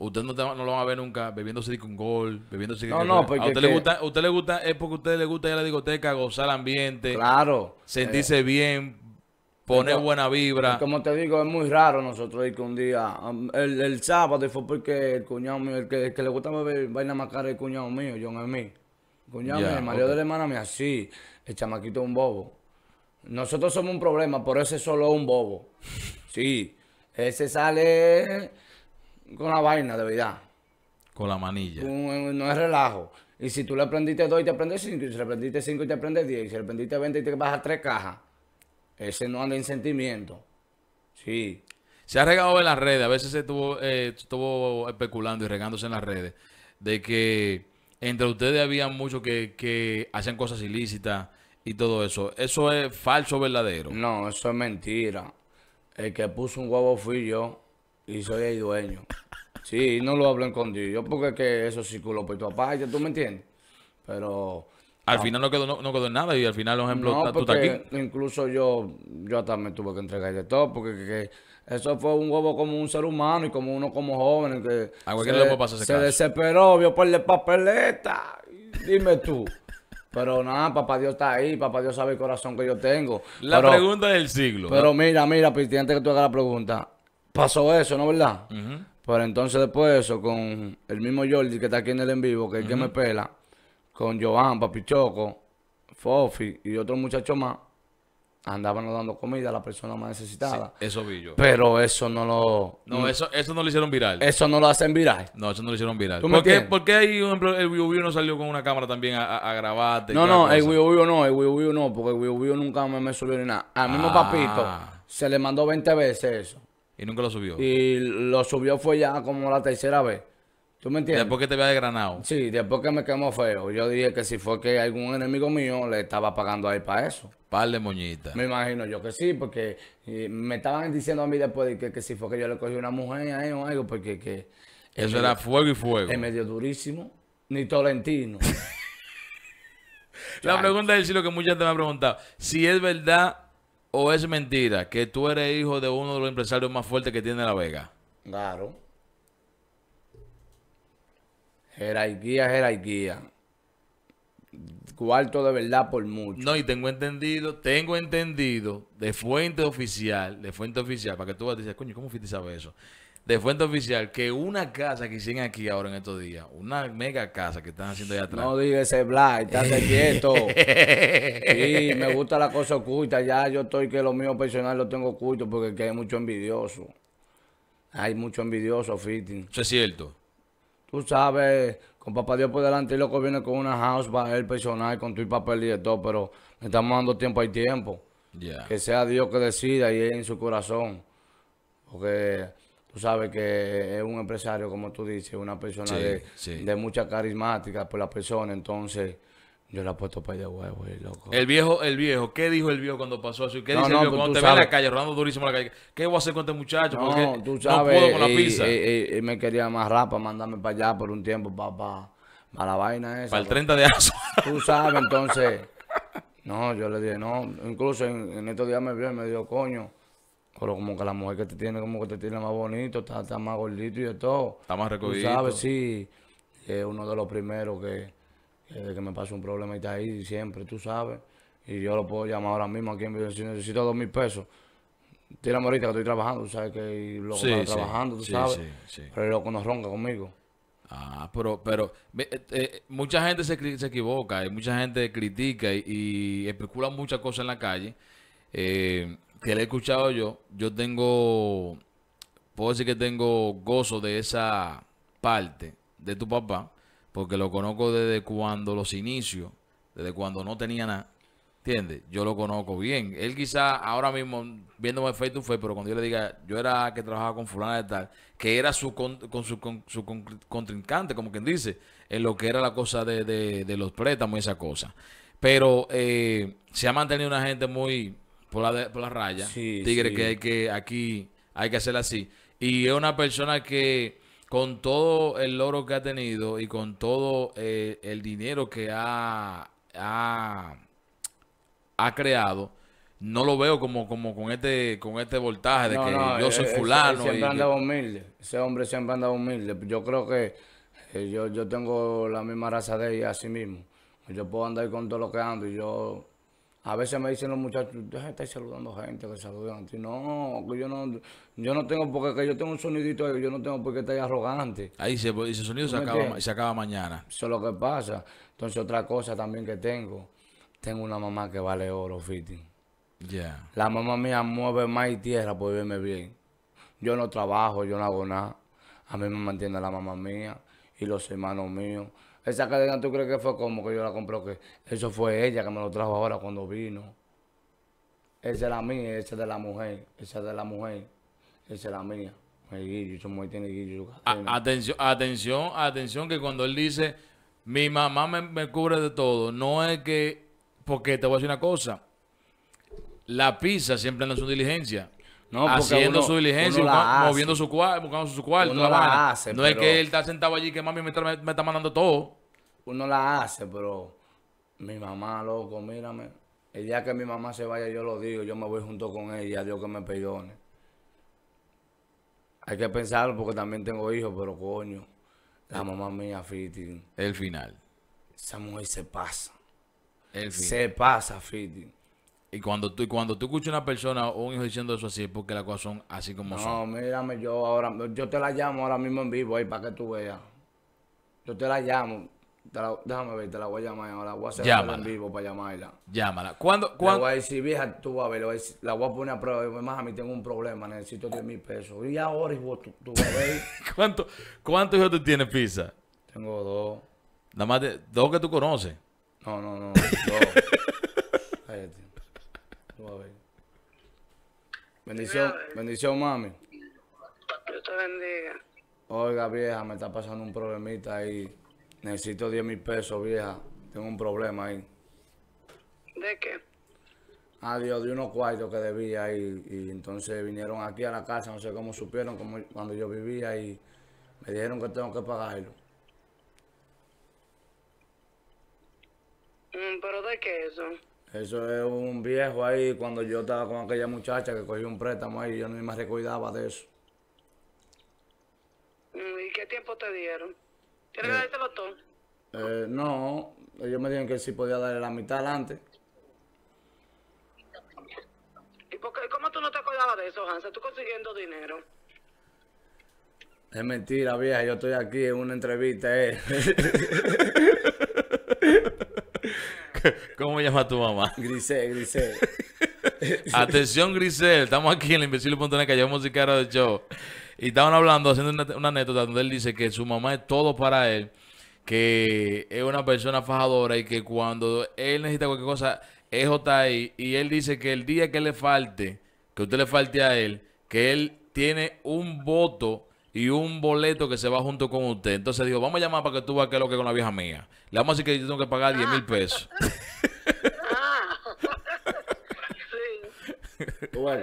Usted no, no, lo van a ver nunca bebiéndose con gol, bebiéndose No, no, porque. A usted, le gusta, es porque a usted le gusta ir a la discoteca, gozar el ambiente. Claro. Sentirse eh. bien, pone buena vibra. Como te digo, es muy raro nosotros ir que un día, um, el, sábado fue porque el cuñado mío, el que, le gusta beber vaina más cara, el cuñado mío, John El Cuñado mío, el marido de la hermana mía, sí, el chamaquito es un bobo. Nosotros somos un problema, por ese solo un bobo. Sí, ese sale con la vaina, de verdad. Con la manilla. no es relajo. Y si tú le aprendiste dos y te aprendes cinco, y si le aprendiste cinco y te aprendes diez, y si le aprendiste veinte y te bajas tres cajas, ese no anda en sentimiento. Sí. Se ha regado en las redes, a veces se estuvo, eh, estuvo especulando y regándose en las redes, de que entre ustedes había muchos que, que hacían cosas ilícitas y todo eso. ¿Eso es falso o verdadero? No, eso es mentira. El que puso un huevo fui yo y soy el dueño. Sí, no lo hablo en yo porque que eso circuló por tu papá, ¿tú me entiendes? Pero al final no quedó, no, quedó en nada y al final, por ejemplo, tú estás aquí. Incluso yo, yo me tuve que entregar de todo, porque eso fue un huevo como un ser humano y como uno como joven. Que Se desesperó, vio por el papeleta. Dime tú. Pero nada, papá Dios está ahí, papá Dios sabe el corazón que yo tengo. La pregunta del siglo. Pero mira, mira, antes que tú hagas la pregunta, pasó eso, ¿no verdad? Pero entonces después de eso, con el mismo Jordi que está aquí en el en vivo, que es el que me pela, con Joan, Papichoco, Fofi y otros muchachos más, andaban dando comida a la persona más necesitada. Sí, eso vi yo. Pero eso no lo... No, mm, eso, no lo hicieron viral. Eso no lo hacen viral. No, eso no lo hicieron viral. ¿Por qué, ¿Por qué, ahí, ejemplo, el no salió con una cámara también a, grabarte? No, no, el Wii no, el U no, porque el U nunca me, me, subió ni nada. Al mismo papito ah. se le mandó 20 veces eso. Y nunca lo subió. Y lo subió fue ya como la tercera vez. ¿Tú me entiendes? Después que te había desgranado. Sí, después que me quemó feo. Yo dije que si fue que algún enemigo mío le estaba pagando ahí para eso. Par de moñitas. Me imagino yo que sí, porque eh, me estaban diciendo a mí después de que, si fue que yo le cogí una mujer a o algo, porque que. Eso era fuego y fuego. Es medio durísimo, ni tolentino. La pregunta es si lo que mucha gente me ha preguntado, si es verdad o es mentira que tú eres hijo de uno de los empresarios más fuertes que tiene La Vega. Claro. Jerarquía, jerarquía. Cuarto de verdad por mucho. No, y tengo entendido, tengo entendido de fuente oficial, de fuente oficial, para que tú vas a decir, coño, ¿cómo fuiste sabe eso? De fuente oficial, que una casa que hicieron aquí ahora en estos días, una mega casa que están haciendo allá atrás. No digas ese Black, de quieto. Sí, me gusta la cosa oculta, ya yo estoy que lo mío personal lo tengo oculto porque que hay mucho envidioso. Hay mucho envidioso, Fitting. Eso es cierto tú sabes, con papá Dios por delante y loco viene con una house para el personal, con tu papel y de todo, pero estamos dando tiempo al tiempo. Que sea Dios que decida y en su corazón. Porque tú sabes que es un empresario, como tú dices, una persona de, de, mucha carismática por la persona, entonces yo la he puesto para allá, huevo, eh, loco. El viejo, el viejo, ¿qué dijo el viejo cuando pasó eso? ¿Qué dijo dice el viejo pues cuando te ve en la calle, rodando durísimo en la calle? ¿Qué voy a hacer con este muchacho? No, Porque tú sabes, no puedo con la pizza. Y, me quería amarrar para mandarme para allá por un tiempo, para, para, para la vaina esa. Para el 30 de aso. Tú sabes, entonces. no, yo le dije, no. Incluso en, en estos días me vio y me dijo, coño. Pero como que la mujer que te tiene, como que te tiene más bonito, está, está más gordito y de todo. Está más recogido. Tú sabes, sí. Es uno de los primeros que desde que me pasó un problema y está ahí siempre, tú sabes. Y yo lo puedo llamar ahora mismo aquí en video. Si necesito dos mil pesos, Tira ahorita que estoy trabajando, tú sabes que lo está trabajando, tú sabes. Pero el loco no ronca conmigo. Ah, pero, pero eh, eh, mucha gente se, equivoca, y mucha gente critica y, especula muchas cosas en la calle. Eh, que le he escuchado yo, yo tengo, puedo decir que tengo gozo de esa parte de tu papá, porque lo conozco desde cuando los inicios, desde cuando no tenía nada. ¿Entiendes? Yo lo conozco bien. Él quizá ahora mismo, viéndome face to pero cuando yo le diga, yo era que trabajaba con fulana de tal, que era su con, su, con, su contrincante, como quien dice, en lo que era la cosa de, de, los préstamos y esa cosa. Pero eh, se ha mantenido una gente muy por la, por la raya. Tigre, que hay que aquí hay que hacer así. Y es una persona que con todo el oro que ha tenido y con todo eh, el dinero que ha, ha, creado, no lo veo como, como con este con este voltaje de que yo eh, soy eh, fulano. Ese, siempre humilde. Ese hombre siempre andado humilde. Yo creo que yo, yo tengo la misma raza de ella así mismo. Yo puedo andar con todo lo que ando y yo a veces me dicen los muchachos, deja estar saludando gente que saludan a ti. No, yo no, yo no tengo porque que yo tengo un sonidito ahí, yo no tengo por qué estar arrogante. Ahí se, pues, ese sonido se acaba, se acaba, mañana. Eso es lo que pasa. Entonces, otra cosa también que tengo, tengo una mamá que vale oro, Fiti. Ya. La mamá mía mueve más tierra por verme bien. Yo no trabajo, yo no hago nada. A mí me mantiene la mamá mía y los hermanos míos. Esa cadena, ¿tú crees que fue como que yo la compré? Que eso fue ella que me lo trajo ahora cuando vino. Esa es la mía, esa es de la mujer, esa es de la mujer, esa es la mía. Atención, atención, atención, que cuando él dice, mi mamá me, cubre de todo, no es que, porque te voy a decir una cosa, la pizza siempre anda su diligencia. haciendo su diligencia, moviendo su cuarto, buscando su cuarto. no es que él está sentado allí que mami me me está mandando todo uno la hace, pero mi mamá, loco, mírame. El día que mi mamá se vaya, yo lo digo, yo me voy junto con ella, Dios que me perdone. Hay que pensarlo porque también tengo hijos, pero coño, la mamá mía, Fiti. El final. Esa mujer se pasa. El final. Se pasa, Fiti. Y cuando tú, y cuando tú escuchas una persona o un hijo diciendo eso así, es porque la cosas son así como son. No, mírame, yo ahora, yo te la llamo ahora mismo en vivo ahí para que tú veas. Yo te la llamo déjame ver, te la voy a llamar ahora. Voy a hacer en vivo para llamarla. Llámala. ¿Cuándo? cuándo? voy a vieja, tú vas a ver, la voy a poner a prueba. Más a mí tengo un problema, necesito 10 mil pesos. Y ahora, hijo, tú, tú vas a ver. ¿Cuánto, ¿Cuánto hijos tú tienes, pizza? Tengo dos. Nada más de, dos que tú conoces. No, no, no. Dos. Cállate. Tú vas a ver. Bendición, bendición, mami. Dios te bendiga. Oiga, vieja, me está pasando un problemita ahí. Necesito 10 mil pesos, vieja. Tengo un problema ahí. ¿De qué? Ah, dios, de unos cuartos que debía ahí. Y entonces vinieron aquí a la casa, no sé cómo supieron cuando yo vivía y me dijeron que tengo que pagarlo. Mm, ¿Pero de qué eso? Eso es un viejo ahí, cuando yo estaba con aquella muchacha que cogió un préstamo ahí, yo ni me recuidaba de eso. Mm, ¿Y qué tiempo te dieron? ¿Quieres que el este botón? Eh, no, ellos me dijeron que sí podía darle la mitad adelante. ¿Y por qué, cómo tú no te acordabas de eso, Hansa? Tú consiguiendo dinero. Es mentira, vieja. Yo estoy aquí en una entrevista, eh. ¿Cómo llama tu mamá? Grisel, Grisel. Atención, Grisel. Estamos aquí en la Invisible.net que llevamos música cara de show. Y estaban hablando, haciendo una, anécdota donde él dice que su mamá es todo para él, que es una persona fajadora y que cuando él necesita cualquier cosa, es está ahí. Y él dice que el día que le falte, que usted le falte a él, que él tiene un voto y un boleto que se va junto con usted. Entonces dijo, vamos a llamar para que tú veas qué es lo que con la vieja mía. Le vamos a decir que yo tengo que pagar 10 mil pesos. Tú ah.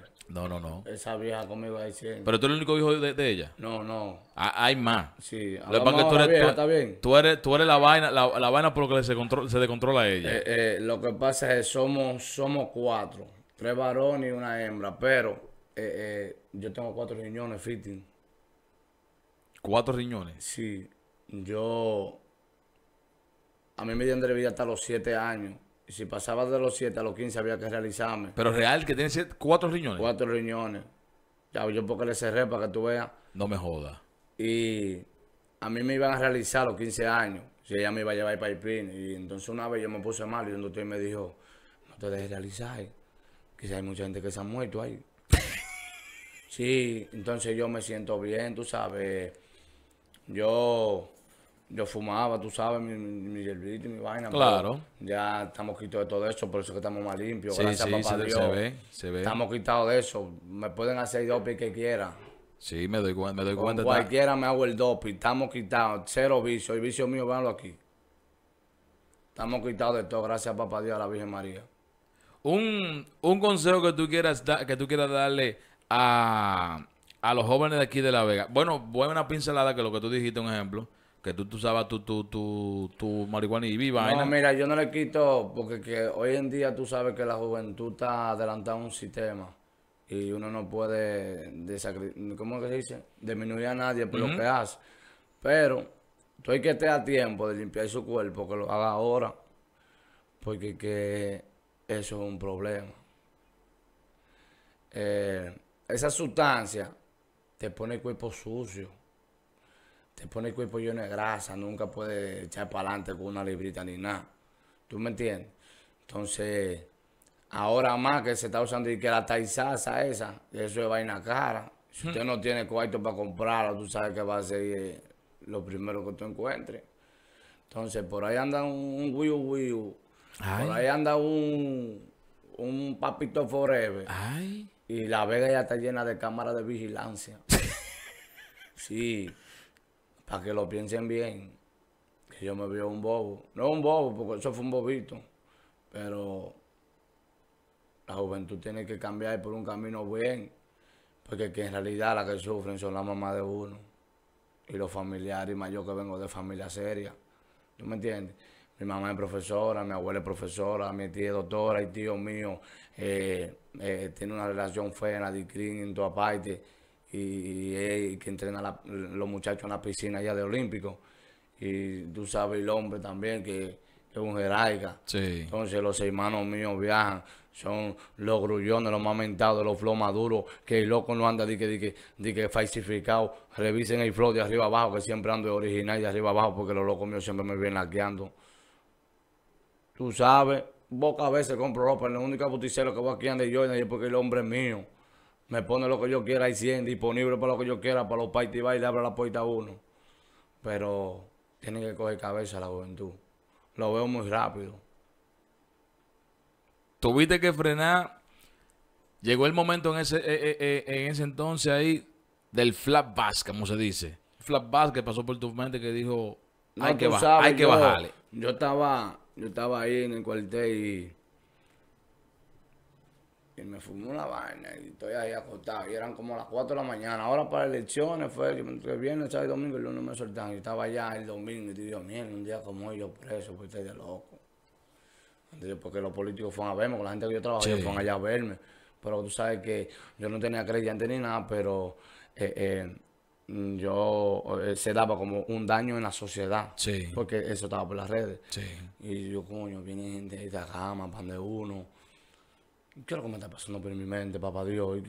No, no, no. Esa vieja conmigo ¿Pero tú eres el único hijo de, ella? No, no. Ah, hay más. Sí. tú eres, vieja, ¿está bien? Tú, eres, la vaina, la, vaina por lo que se, control, se descontrola a ella. Eh, eh, lo que pasa es que somos, somos cuatro. Tres varones y una hembra. Pero eh, yo tengo cuatro riñones fitting. ¿Cuatro riñones? Sí. Yo... A mí me de vida hasta los siete años. Si pasaba de los 7 a los 15 había que realizarme. Pero real, que tiene 4 cuatro riñones. 4 riñones. Ya, yo porque le cerré para que tú veas. No me jodas. Y a mí me iban a realizar a los 15 años. Si ella me iba a llevar para el PIN. Y entonces una vez yo me puse mal y un doctor me dijo, no te dejes realizar. Eh. Quizás hay mucha gente que se ha muerto ahí. sí, entonces yo me siento bien, tú sabes. Yo yo fumaba, tú sabes, mi, mi, hierbita y mi vaina. Claro. Ya estamos quitados de todo eso, por eso que estamos más limpios. Gracias, papá se, Dios. ve, se ve. Estamos quitados de eso. Me pueden hacer el doping que quiera. Sí, me doy, me doy Con Cualquiera me hago el doping. Estamos quitados. Cero vicio. El vicio mío, véanlo aquí. Estamos quitados de todo. Gracias, papá Dios, a la Virgen María. Un, un consejo que tú quieras que tú quieras darle a, a los jóvenes de aquí de La Vega. Bueno, una pincelada que lo que tú dijiste, un ejemplo que tú, tú usabas tu, tu, marihuana y viva. No, mira, yo no le quito, porque que hoy en día tú sabes que la juventud está adelantada a un sistema y uno no puede ¿cómo que se dice? disminuir a nadie por lo que hace. Pero tú hay que estar a tiempo de limpiar su cuerpo, que lo haga ahora, porque que eso es un problema. Eh, esa sustancia te pone el cuerpo sucio te pone el cuerpo lleno de grasa, nunca puedes echar para adelante con una librita ni nada. ¿Tú me entiendes? Entonces, ahora más que se está usando y que la taizaza esa, eso es vaina cara. Si usted no tiene cuarto para comprarla, tú sabes que va a ser eh, lo primero que tú encuentres. Entonces, por ahí anda un, wiu wiu. Por ahí anda un, papito forever. Y la vega ya está llena de cámaras de vigilancia. sí para que lo piensen bien, que yo me veo un bobo. No un bobo, porque eso fue un bobito, pero la juventud tiene que cambiar por un camino bien, porque que en realidad las que sufren son la mamá de uno y los familiares, más yo que vengo de familia seria, ¿tú me entiendes? Mi mamá es profesora, mi abuela es profesora, mi tía es doctora, y tío mío eh, eh, tiene una relación fea en la DICRIN en toda parte y que entrena a los muchachos en la piscina allá de Olímpico. Y tú sabes el hombre también que, es un jerarca. Sí. Entonces los hermanos míos viajan, son los grullones, los más mentados, los flow maduros, que el loco no anda de que, de que, de que falsificado. Revisen el flow de arriba abajo, que siempre ando de original de arriba abajo, porque los locos míos siempre me vienen laqueando. Tú sabes, boca a veces compro ropa, el único buticero que voy aquí ande yo porque el hombre es mío. Me pone lo que yo quiera y 100 disponible para lo que yo quiera, para los party y le abro la puerta a uno. Pero tiene que coger cabeza la juventud. Lo veo muy rápido. Tuviste que frenar. Llegó el momento en ese, eh, eh, eh, en ese entonces ahí del flat bass, como se dice. Flat bass que pasó por tu mente que dijo, hay, que, sabes, hay que bajarle. Yo estaba, yo estaba ahí en el cuartel y y me fumó una vaina y estoy ahí acostado. Y eran como las 4 de la mañana. Ahora para elecciones fue el viernes, sábado y domingo, el lunes me soltaron. Y estaba allá el domingo y digo, mío, un día como ellos yo preso, pues estoy de loco. porque los políticos fueron a verme, con la gente que yo trabajaba, ellos fueron allá a verme. Pero tú sabes que yo no tenía creyente ni nada, pero eh, eh yo eh, se daba como un daño en la sociedad. Sí. Porque eso estaba por las redes. Sí. Y yo, coño, viene gente de esta cama, pan de uno ¿qué es lo que me está pasando por mi mente, papá Dios?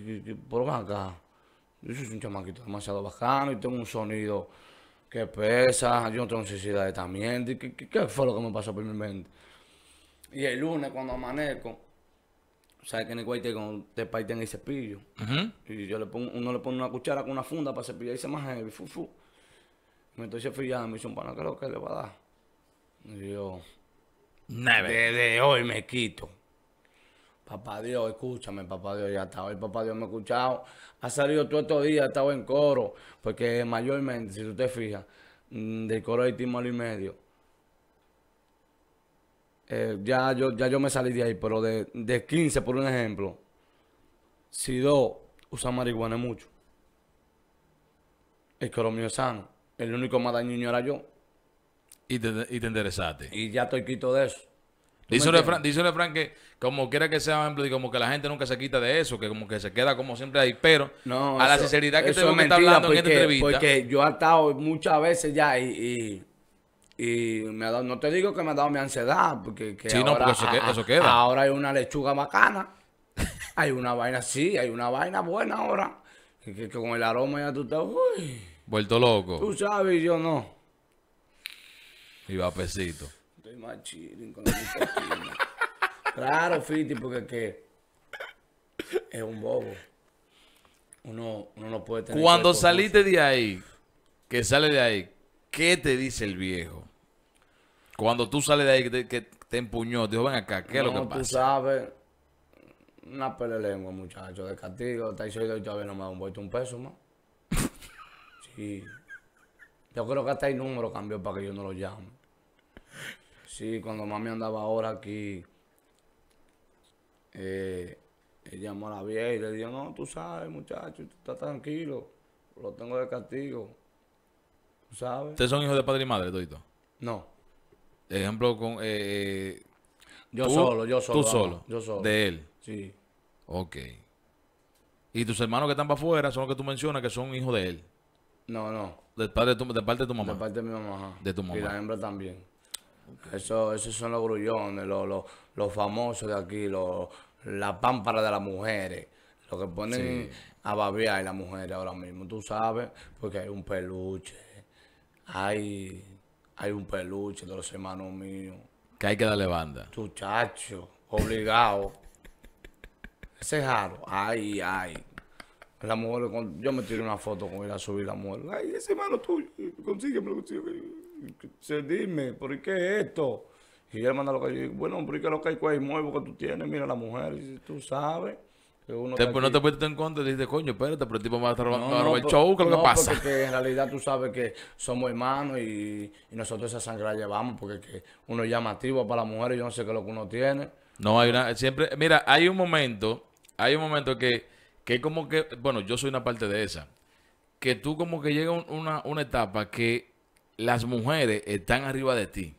Por qué acá, yo soy un chamaquito demasiado bacano y tengo un sonido que pesa, yo no tengo necesidad de también. ¿Qué, fue lo que me pasó por mi mente? Y el lunes cuando amanezco, ¿sabes que en el cuarto te paiten el cepillo? Y yo le pongo, uno le pone una cuchara con una funda para cepillar y se más heavy, fu, fu. Entonces y y me dice un pana, ¿qué es lo que le va a dar? Y yo, desde hoy me quito. Papá Dios, escúchame, papá Dios, ya estaba el papá Dios me ha escuchado. Ha salido todo estos días, ha estado en coro, porque mayormente, si tú te fijas, mm, del coro de Timor y medio. Eh, ya, yo, ya yo me salí de ahí, pero de, de 15, por un ejemplo, si dos usan marihuana mucho, el coro mío es sano, el único más dañino era yo. Y te, y te Y ya estoy quito de eso. Dice Frank que como quiera que sea, ejemplo, y como que la gente nunca se quita de eso, que como que se queda como siempre ahí, pero a la sinceridad que tú me hablando porque, en esta entrevista. Porque yo he estado muchas veces ya y, y, no te digo que me ha dado mi ansiedad, porque, ahora, queda. ahora hay una lechuga bacana, hay una vaina sí, hay una vaina buena ahora, que, con el aroma ya tú estás, Vuelto loco. Tú sabes, yo no. Y va pesito. Claro, Fiti, porque que es un bobo. Uno, no puede tener. Cuando saliste de ahí, que sale de ahí, ¿qué te dice el viejo? Cuando tú sales de ahí, que te, empuñó, dijo, ven acá, Que es lo que pasa? Tú sabes, una lengua muchacho, de castigo. y todavía no me da un vuelto un peso más. Yo creo que hasta el número cambió para que yo no lo llame. Sí, cuando mami andaba ahora aquí, eh, llamó a la vieja y le dijo, no, tú sabes, muchacho, tú estás tranquilo, lo tengo de castigo. sabes? ¿Ustedes son hijos de padre y madre, Toito? No. Ejemplo, con... Eh, eh, yo solo, yo solo. Tú solo. yo solo. De él. Sí. Ok. ¿Y tus hermanos que están para afuera son los que tú mencionas que son hijos de él? No, no. De parte de tu, mamá. De parte de mi mamá. De tu mamá. Y la hembra también. Eso, esos son los grullones, los, famosos de aquí, los, la pámpara de las mujeres. Lo que ponen a babear las mujeres ahora mismo, tú sabes, porque hay un peluche, hay, hay un peluche de los hermanos míos. Que hay que darle banda. Tu obligado. Ese jaro, ay, ay. La mujer, yo me tiré una foto con él a subir la mujer. Ay, ese hermano tuyo, consígueme, consígueme se dime, ¿por qué esto? Y ella manda lo que yo digo, bueno, ¿por qué lo que hay cuál muevo que tú tienes? Mira la mujer, y tú sabes. Que uno no te puedes en contra y dices, coño, espérate, pero el tipo va a estar robando el show, ¿qué es lo que pasa? porque en realidad tú sabes que somos hermanos y, nosotros esa sangre la llevamos porque que uno es llamativo para la mujer y yo no sé qué es lo que uno tiene. No, hay una, siempre, mira, hay un momento, hay un momento que, que como que, bueno, yo soy una parte de esa, que tú como que llega una, una etapa que las mujeres están arriba de ti.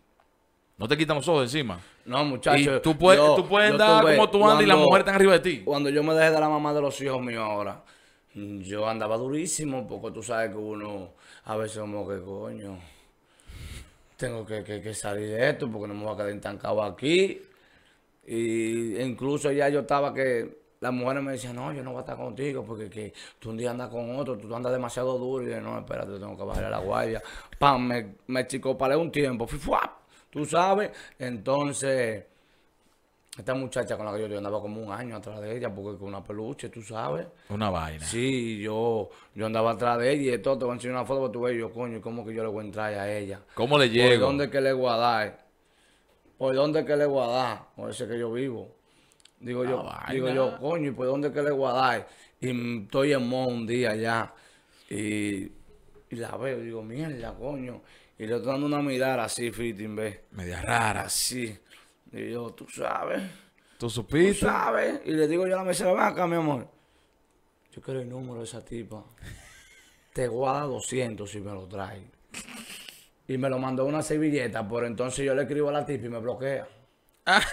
No te quitan los ojos encima. No, muchachos. Tú puedes, tú puedes andar como tú andas y las mujeres están arriba de ti. Cuando yo me dejé de la mamá de los hijos míos ahora, yo andaba durísimo porque tú sabes que uno a veces como que coño. Tengo que, salir de esto porque no me voy a quedar estancado aquí. Y incluso ya yo estaba que las mujeres me decían, no, yo no voy a estar contigo porque que tú un día andas con otro, tú andas demasiado duro. Y yo, no, espérate, tengo que bajar a la guardia. Pam, me, me chico paré un tiempo. ¡Fuap! Tú sabes. Entonces, esta muchacha con la que yo, andaba como un año atrás de ella porque con una peluche, tú sabes. Una vaina. Sí, yo, yo andaba atrás de ella y todo. Te voy a enseñar una foto porque tú ves. yo, coño, ¿cómo que yo le voy a entrar a ella? ¿Cómo le llego? ¿Por dónde que le voy a dar? ¿Por dónde que le voy a dar? Por ese que yo vivo. Digo yo, digo yo, coño, ¿y por dónde que le guardáis? Y estoy en Mo un día ya. Y, la veo, digo, mierda, coño. Y le estoy dando una mirada así, fitting, ve. Media rara. Así. Y yo, tú sabes. ¿Tú supiste? Tú sabes. Y le digo yo a la mesa de acá, mi amor. Yo quiero el número de esa tipa. Te guarda 200 si me lo trae Y me lo mandó una servilleta, por entonces yo le escribo a la tipa y me bloquea.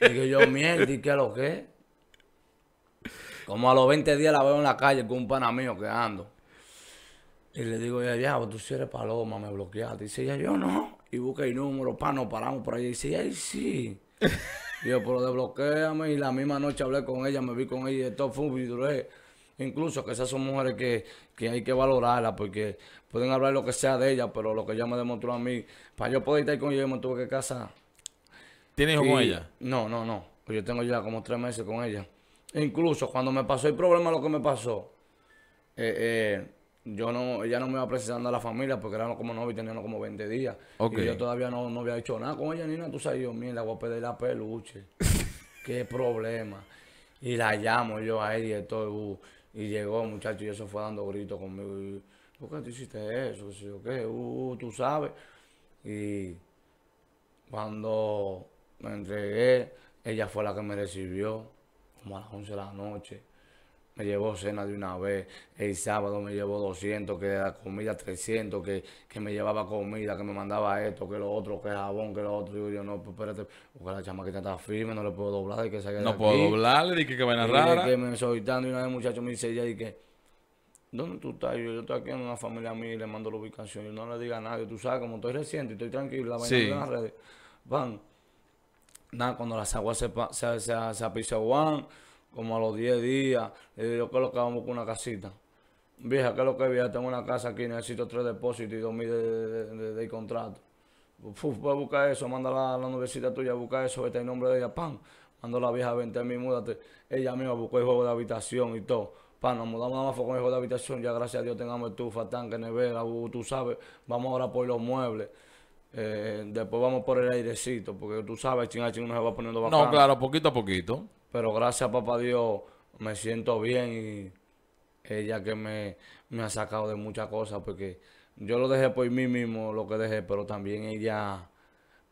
Digo yo, mierda, ¿y qué lo que Como a los 20 días la veo en la calle con un pana mío que ando. Y le digo, ya, ya, pues tú si eres paloma, me bloqueaste. Y dice, ya, yo no. Y busca el número, pa, nos paramos por ahí. Y dice, ya, sí. Digo, pero desbloquéame. Y la misma noche hablé con ella, me vi con ella y todo fue un duré, Incluso que esas son mujeres que, que hay que valorarlas porque pueden hablar lo que sea de ellas, pero lo que ella me demostró a mí, para yo poder estar con ella, me tuve que casar. ¿Tienes hijos con ella? No, no, no. Pues yo tengo ya como tres meses con ella. E incluso cuando me pasó el problema, lo que me pasó, eh, eh, yo no, ella no me iba precisando a la familia porque eran como novio y tenían como 20 días. Y yo todavía no, había hecho nada con ella ni nada. Tú sabes, yo, mira, voy a pedir la peluche. Qué problema. Y la llamo yo a ella y todo. Uh, y llegó, muchacho, y eso fue dando gritos conmigo. Y, ¿Por qué te hiciste eso? ¿Qué? Uh, uh, tú sabes. Y cuando me entregué, ella fue la que me recibió, como a las 11 de la noche. Me llevó cena de una vez, el sábado me llevó 200, que era comida 300, que, me llevaba comida, que me mandaba esto, que lo otro, que jabón, que lo otro. Yo no, pues espérate, porque la chamaquita está firme, no le puedo doblar, que se No puedo doblarle, dije que, que vaina rara. que me y una vez el muchacho me dice ella, y que... ¿Dónde tú estás? Yo, estoy aquí en una familia mía y le mando la ubicación. Yo no le diga a nadie. Tú sabes, como estoy reciente y estoy tranquilo, la vaina sí. en las redes. Van, nada, cuando las aguas se, se, se, como a los 10 días, le digo, ¿qué lo que vamos con una casita? Vieja, ¿qué es lo que vieja? Tengo una casa aquí, necesito tres depósitos y dos mil de, de, contrato. Uf, pues buscar eso, mándala a la universidad tuya, busca eso, vete el nombre de ella, pan. Mandó la vieja, vente a mí, múdate. Ella misma buscó el juego de habitación y todo. Pan, nos mudamos nada con el juego de habitación, ya gracias a Dios tengamos estufa, tanque, nevera, tú sabes, vamos ahora por los muebles. Eh, después vamos por el airecito, porque tú sabes, chinga, chinga, uno se va poniendo bacano. No, claro, poquito a poquito. Pero gracias papá Dios me siento bien y ella que me, me ha sacado de muchas cosas, porque yo lo dejé por mí mismo, lo que dejé, pero también ella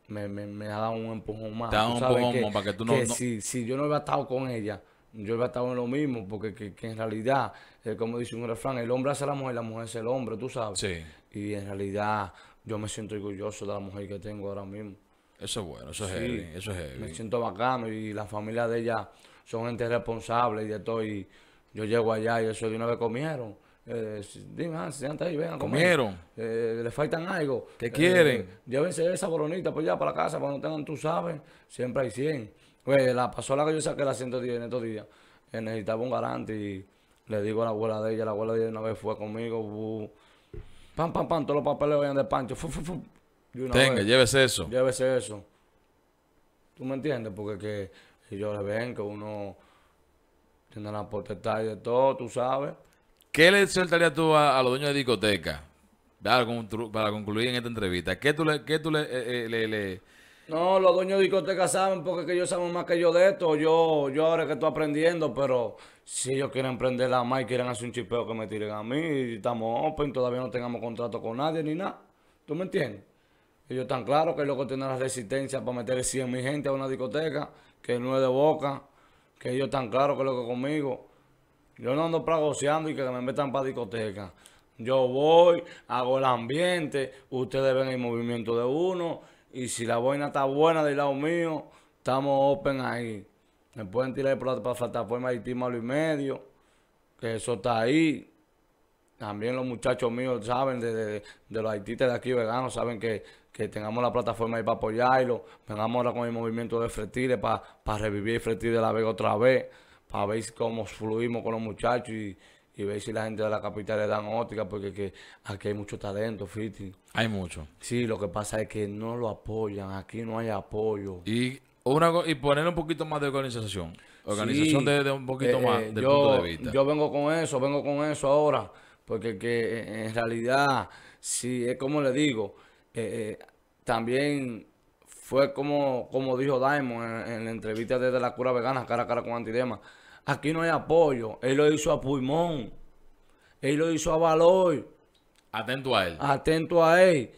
me, me, ha dado un empujón más. Te un empujón para que tú no... Que Si, yo no hubiera estado con ella, yo hubiera estado en lo mismo, porque que, en realidad, eh, como dice un refrán, el hombre hace la mujer, la mujer es el hombre, tú sabes. Sí. Y en realidad yo me siento orgulloso de la mujer que tengo ahora mismo. Eso es bueno, eso es eso es Me siento bacano y la familia de ella son gente responsable y de yo llego allá y eso de una vez comieron. Eh, dime, ah, si siéntate ahí, vengan. Comieron. Eh, le faltan algo. ¿Qué quieren? Eh, llévense esa bolonita pues ya para la casa, cuando tengan, tú sabes, siempre hay 100. Pues la pasola que yo saqué la 110 en estos días, eh, necesitaba un garante y le digo a la abuela de ella, la abuela de ella una vez fue conmigo, Pam, pam, pam, todos los papeles vayan de Pancho. Tenga, llévese eso. Llévese eso. ¿Tú me entiendes? Porque que yo le ven que uno tiene la y de todo, tú sabes. ¿Qué le soltarías tú a, los dueños de discoteca? Para, para concluir en esta entrevista. ¿Qué tú le... Qué tú le, eh, eh, le, no, los dueños de discoteca saben porque ellos saben más que yo de esto. Yo, yo ahora que estoy aprendiendo, pero si ellos quieren prender la más y quieren hacer un chipeo que me tiren a mí, estamos open, todavía no tengamos contrato con nadie ni nada. ¿Tú me entiendes? Ellos están claros que lo que tiene la resistencia para meter 100 mil gente a una discoteca, que no es de boca, que ellos están claros que lo que conmigo. Yo no ando pragoceando y que me metan para discoteca. Yo voy, hago el ambiente, ustedes ven el movimiento de uno, y si la boina está buena del lado mío, estamos open ahí. Me pueden tirar por la plataforma Haití Malo y Medio, que eso está ahí. También los muchachos míos saben, de, los haitistas de aquí veganos, saben que, tengamos la plataforma ahí para apoyarlo. Vengamos ahora con el movimiento de Fretiles para revivir Fretires de la Vega otra vez, para ver cómo fluimos con los muchachos y, y ver si la gente de la capital le dan óptica, porque aquí hay mucho talento, Fiti. Hay mucho. Sí, lo que pasa es que no lo apoyan, aquí no hay apoyo. Y y poner un poquito más de organización. Organización desde de, un poquito eh, más eh, de yo, punto de vista. Yo vengo con eso, vengo con eso ahora. Porque que eh, en realidad, si es como le digo, también fue como, como dijo Daimon en, la entrevista desde la cura vegana, cara a cara con Antidema. Aquí no hay apoyo. Él lo hizo a pulmón. Él lo hizo a valor. Atento a él. Atento a él.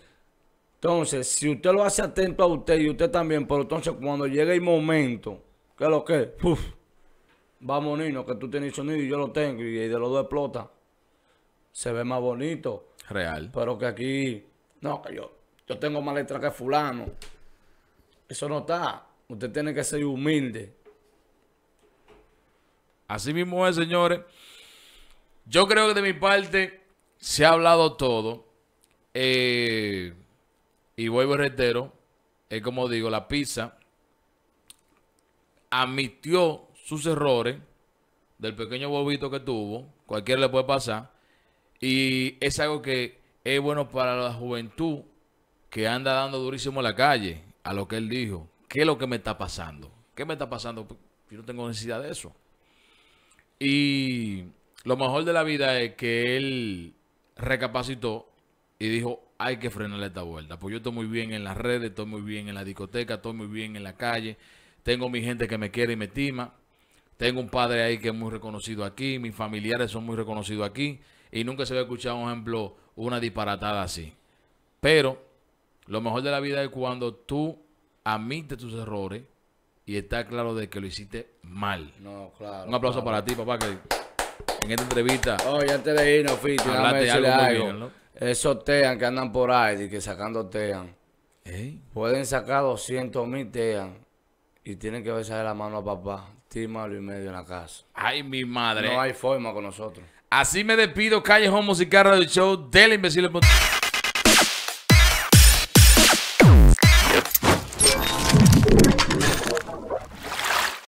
Entonces, si usted lo hace atento a usted y usted también, pero entonces cuando llegue el momento, que lo que? vamos, Nino, que tú tienes sonido y yo lo tengo y de los dos explota. Se ve más bonito. Real. Pero que aquí, no, que yo, yo tengo más letra que fulano. Eso no está. Usted tiene que ser humilde. Así mismo es, señores. Yo creo que de mi parte se ha hablado todo. Eh, y vuelvo retero, es como digo, la pizza admitió sus errores del pequeño bobito que tuvo, cualquiera le puede pasar, y es algo que es bueno para la juventud que anda dando durísimo en la calle a lo que él dijo. ¿Qué es lo que me está pasando? ¿Qué me está pasando? Yo no tengo necesidad de eso. Y lo mejor de la vida es que él recapacitó y dijo, hay que frenarle esta vuelta. Porque yo estoy muy bien en las redes, estoy muy bien en la discoteca, estoy muy bien en la calle. Tengo mi gente que me quiere y me estima. Tengo un padre ahí que es muy reconocido aquí. Mis familiares son muy reconocidos aquí. Y nunca se había escuchado, un ejemplo, una disparatada así. Pero lo mejor de la vida es cuando tú admites tus errores y está claro de que lo hiciste mal. No, claro. Un aplauso para ti, papá, que en esta entrevista. Oye, antes de irnos, algo. Muy bien, ¿no? Esos tean que andan por ahí, y que sacando tean. ¿Eh? Pueden sacar 200 mil tean y tienen que besar la mano a papá. Tímalo y medio en la casa. Ay, mi madre. No hay forma con nosotros. Así me despido, y Musical del Show del Imbécil.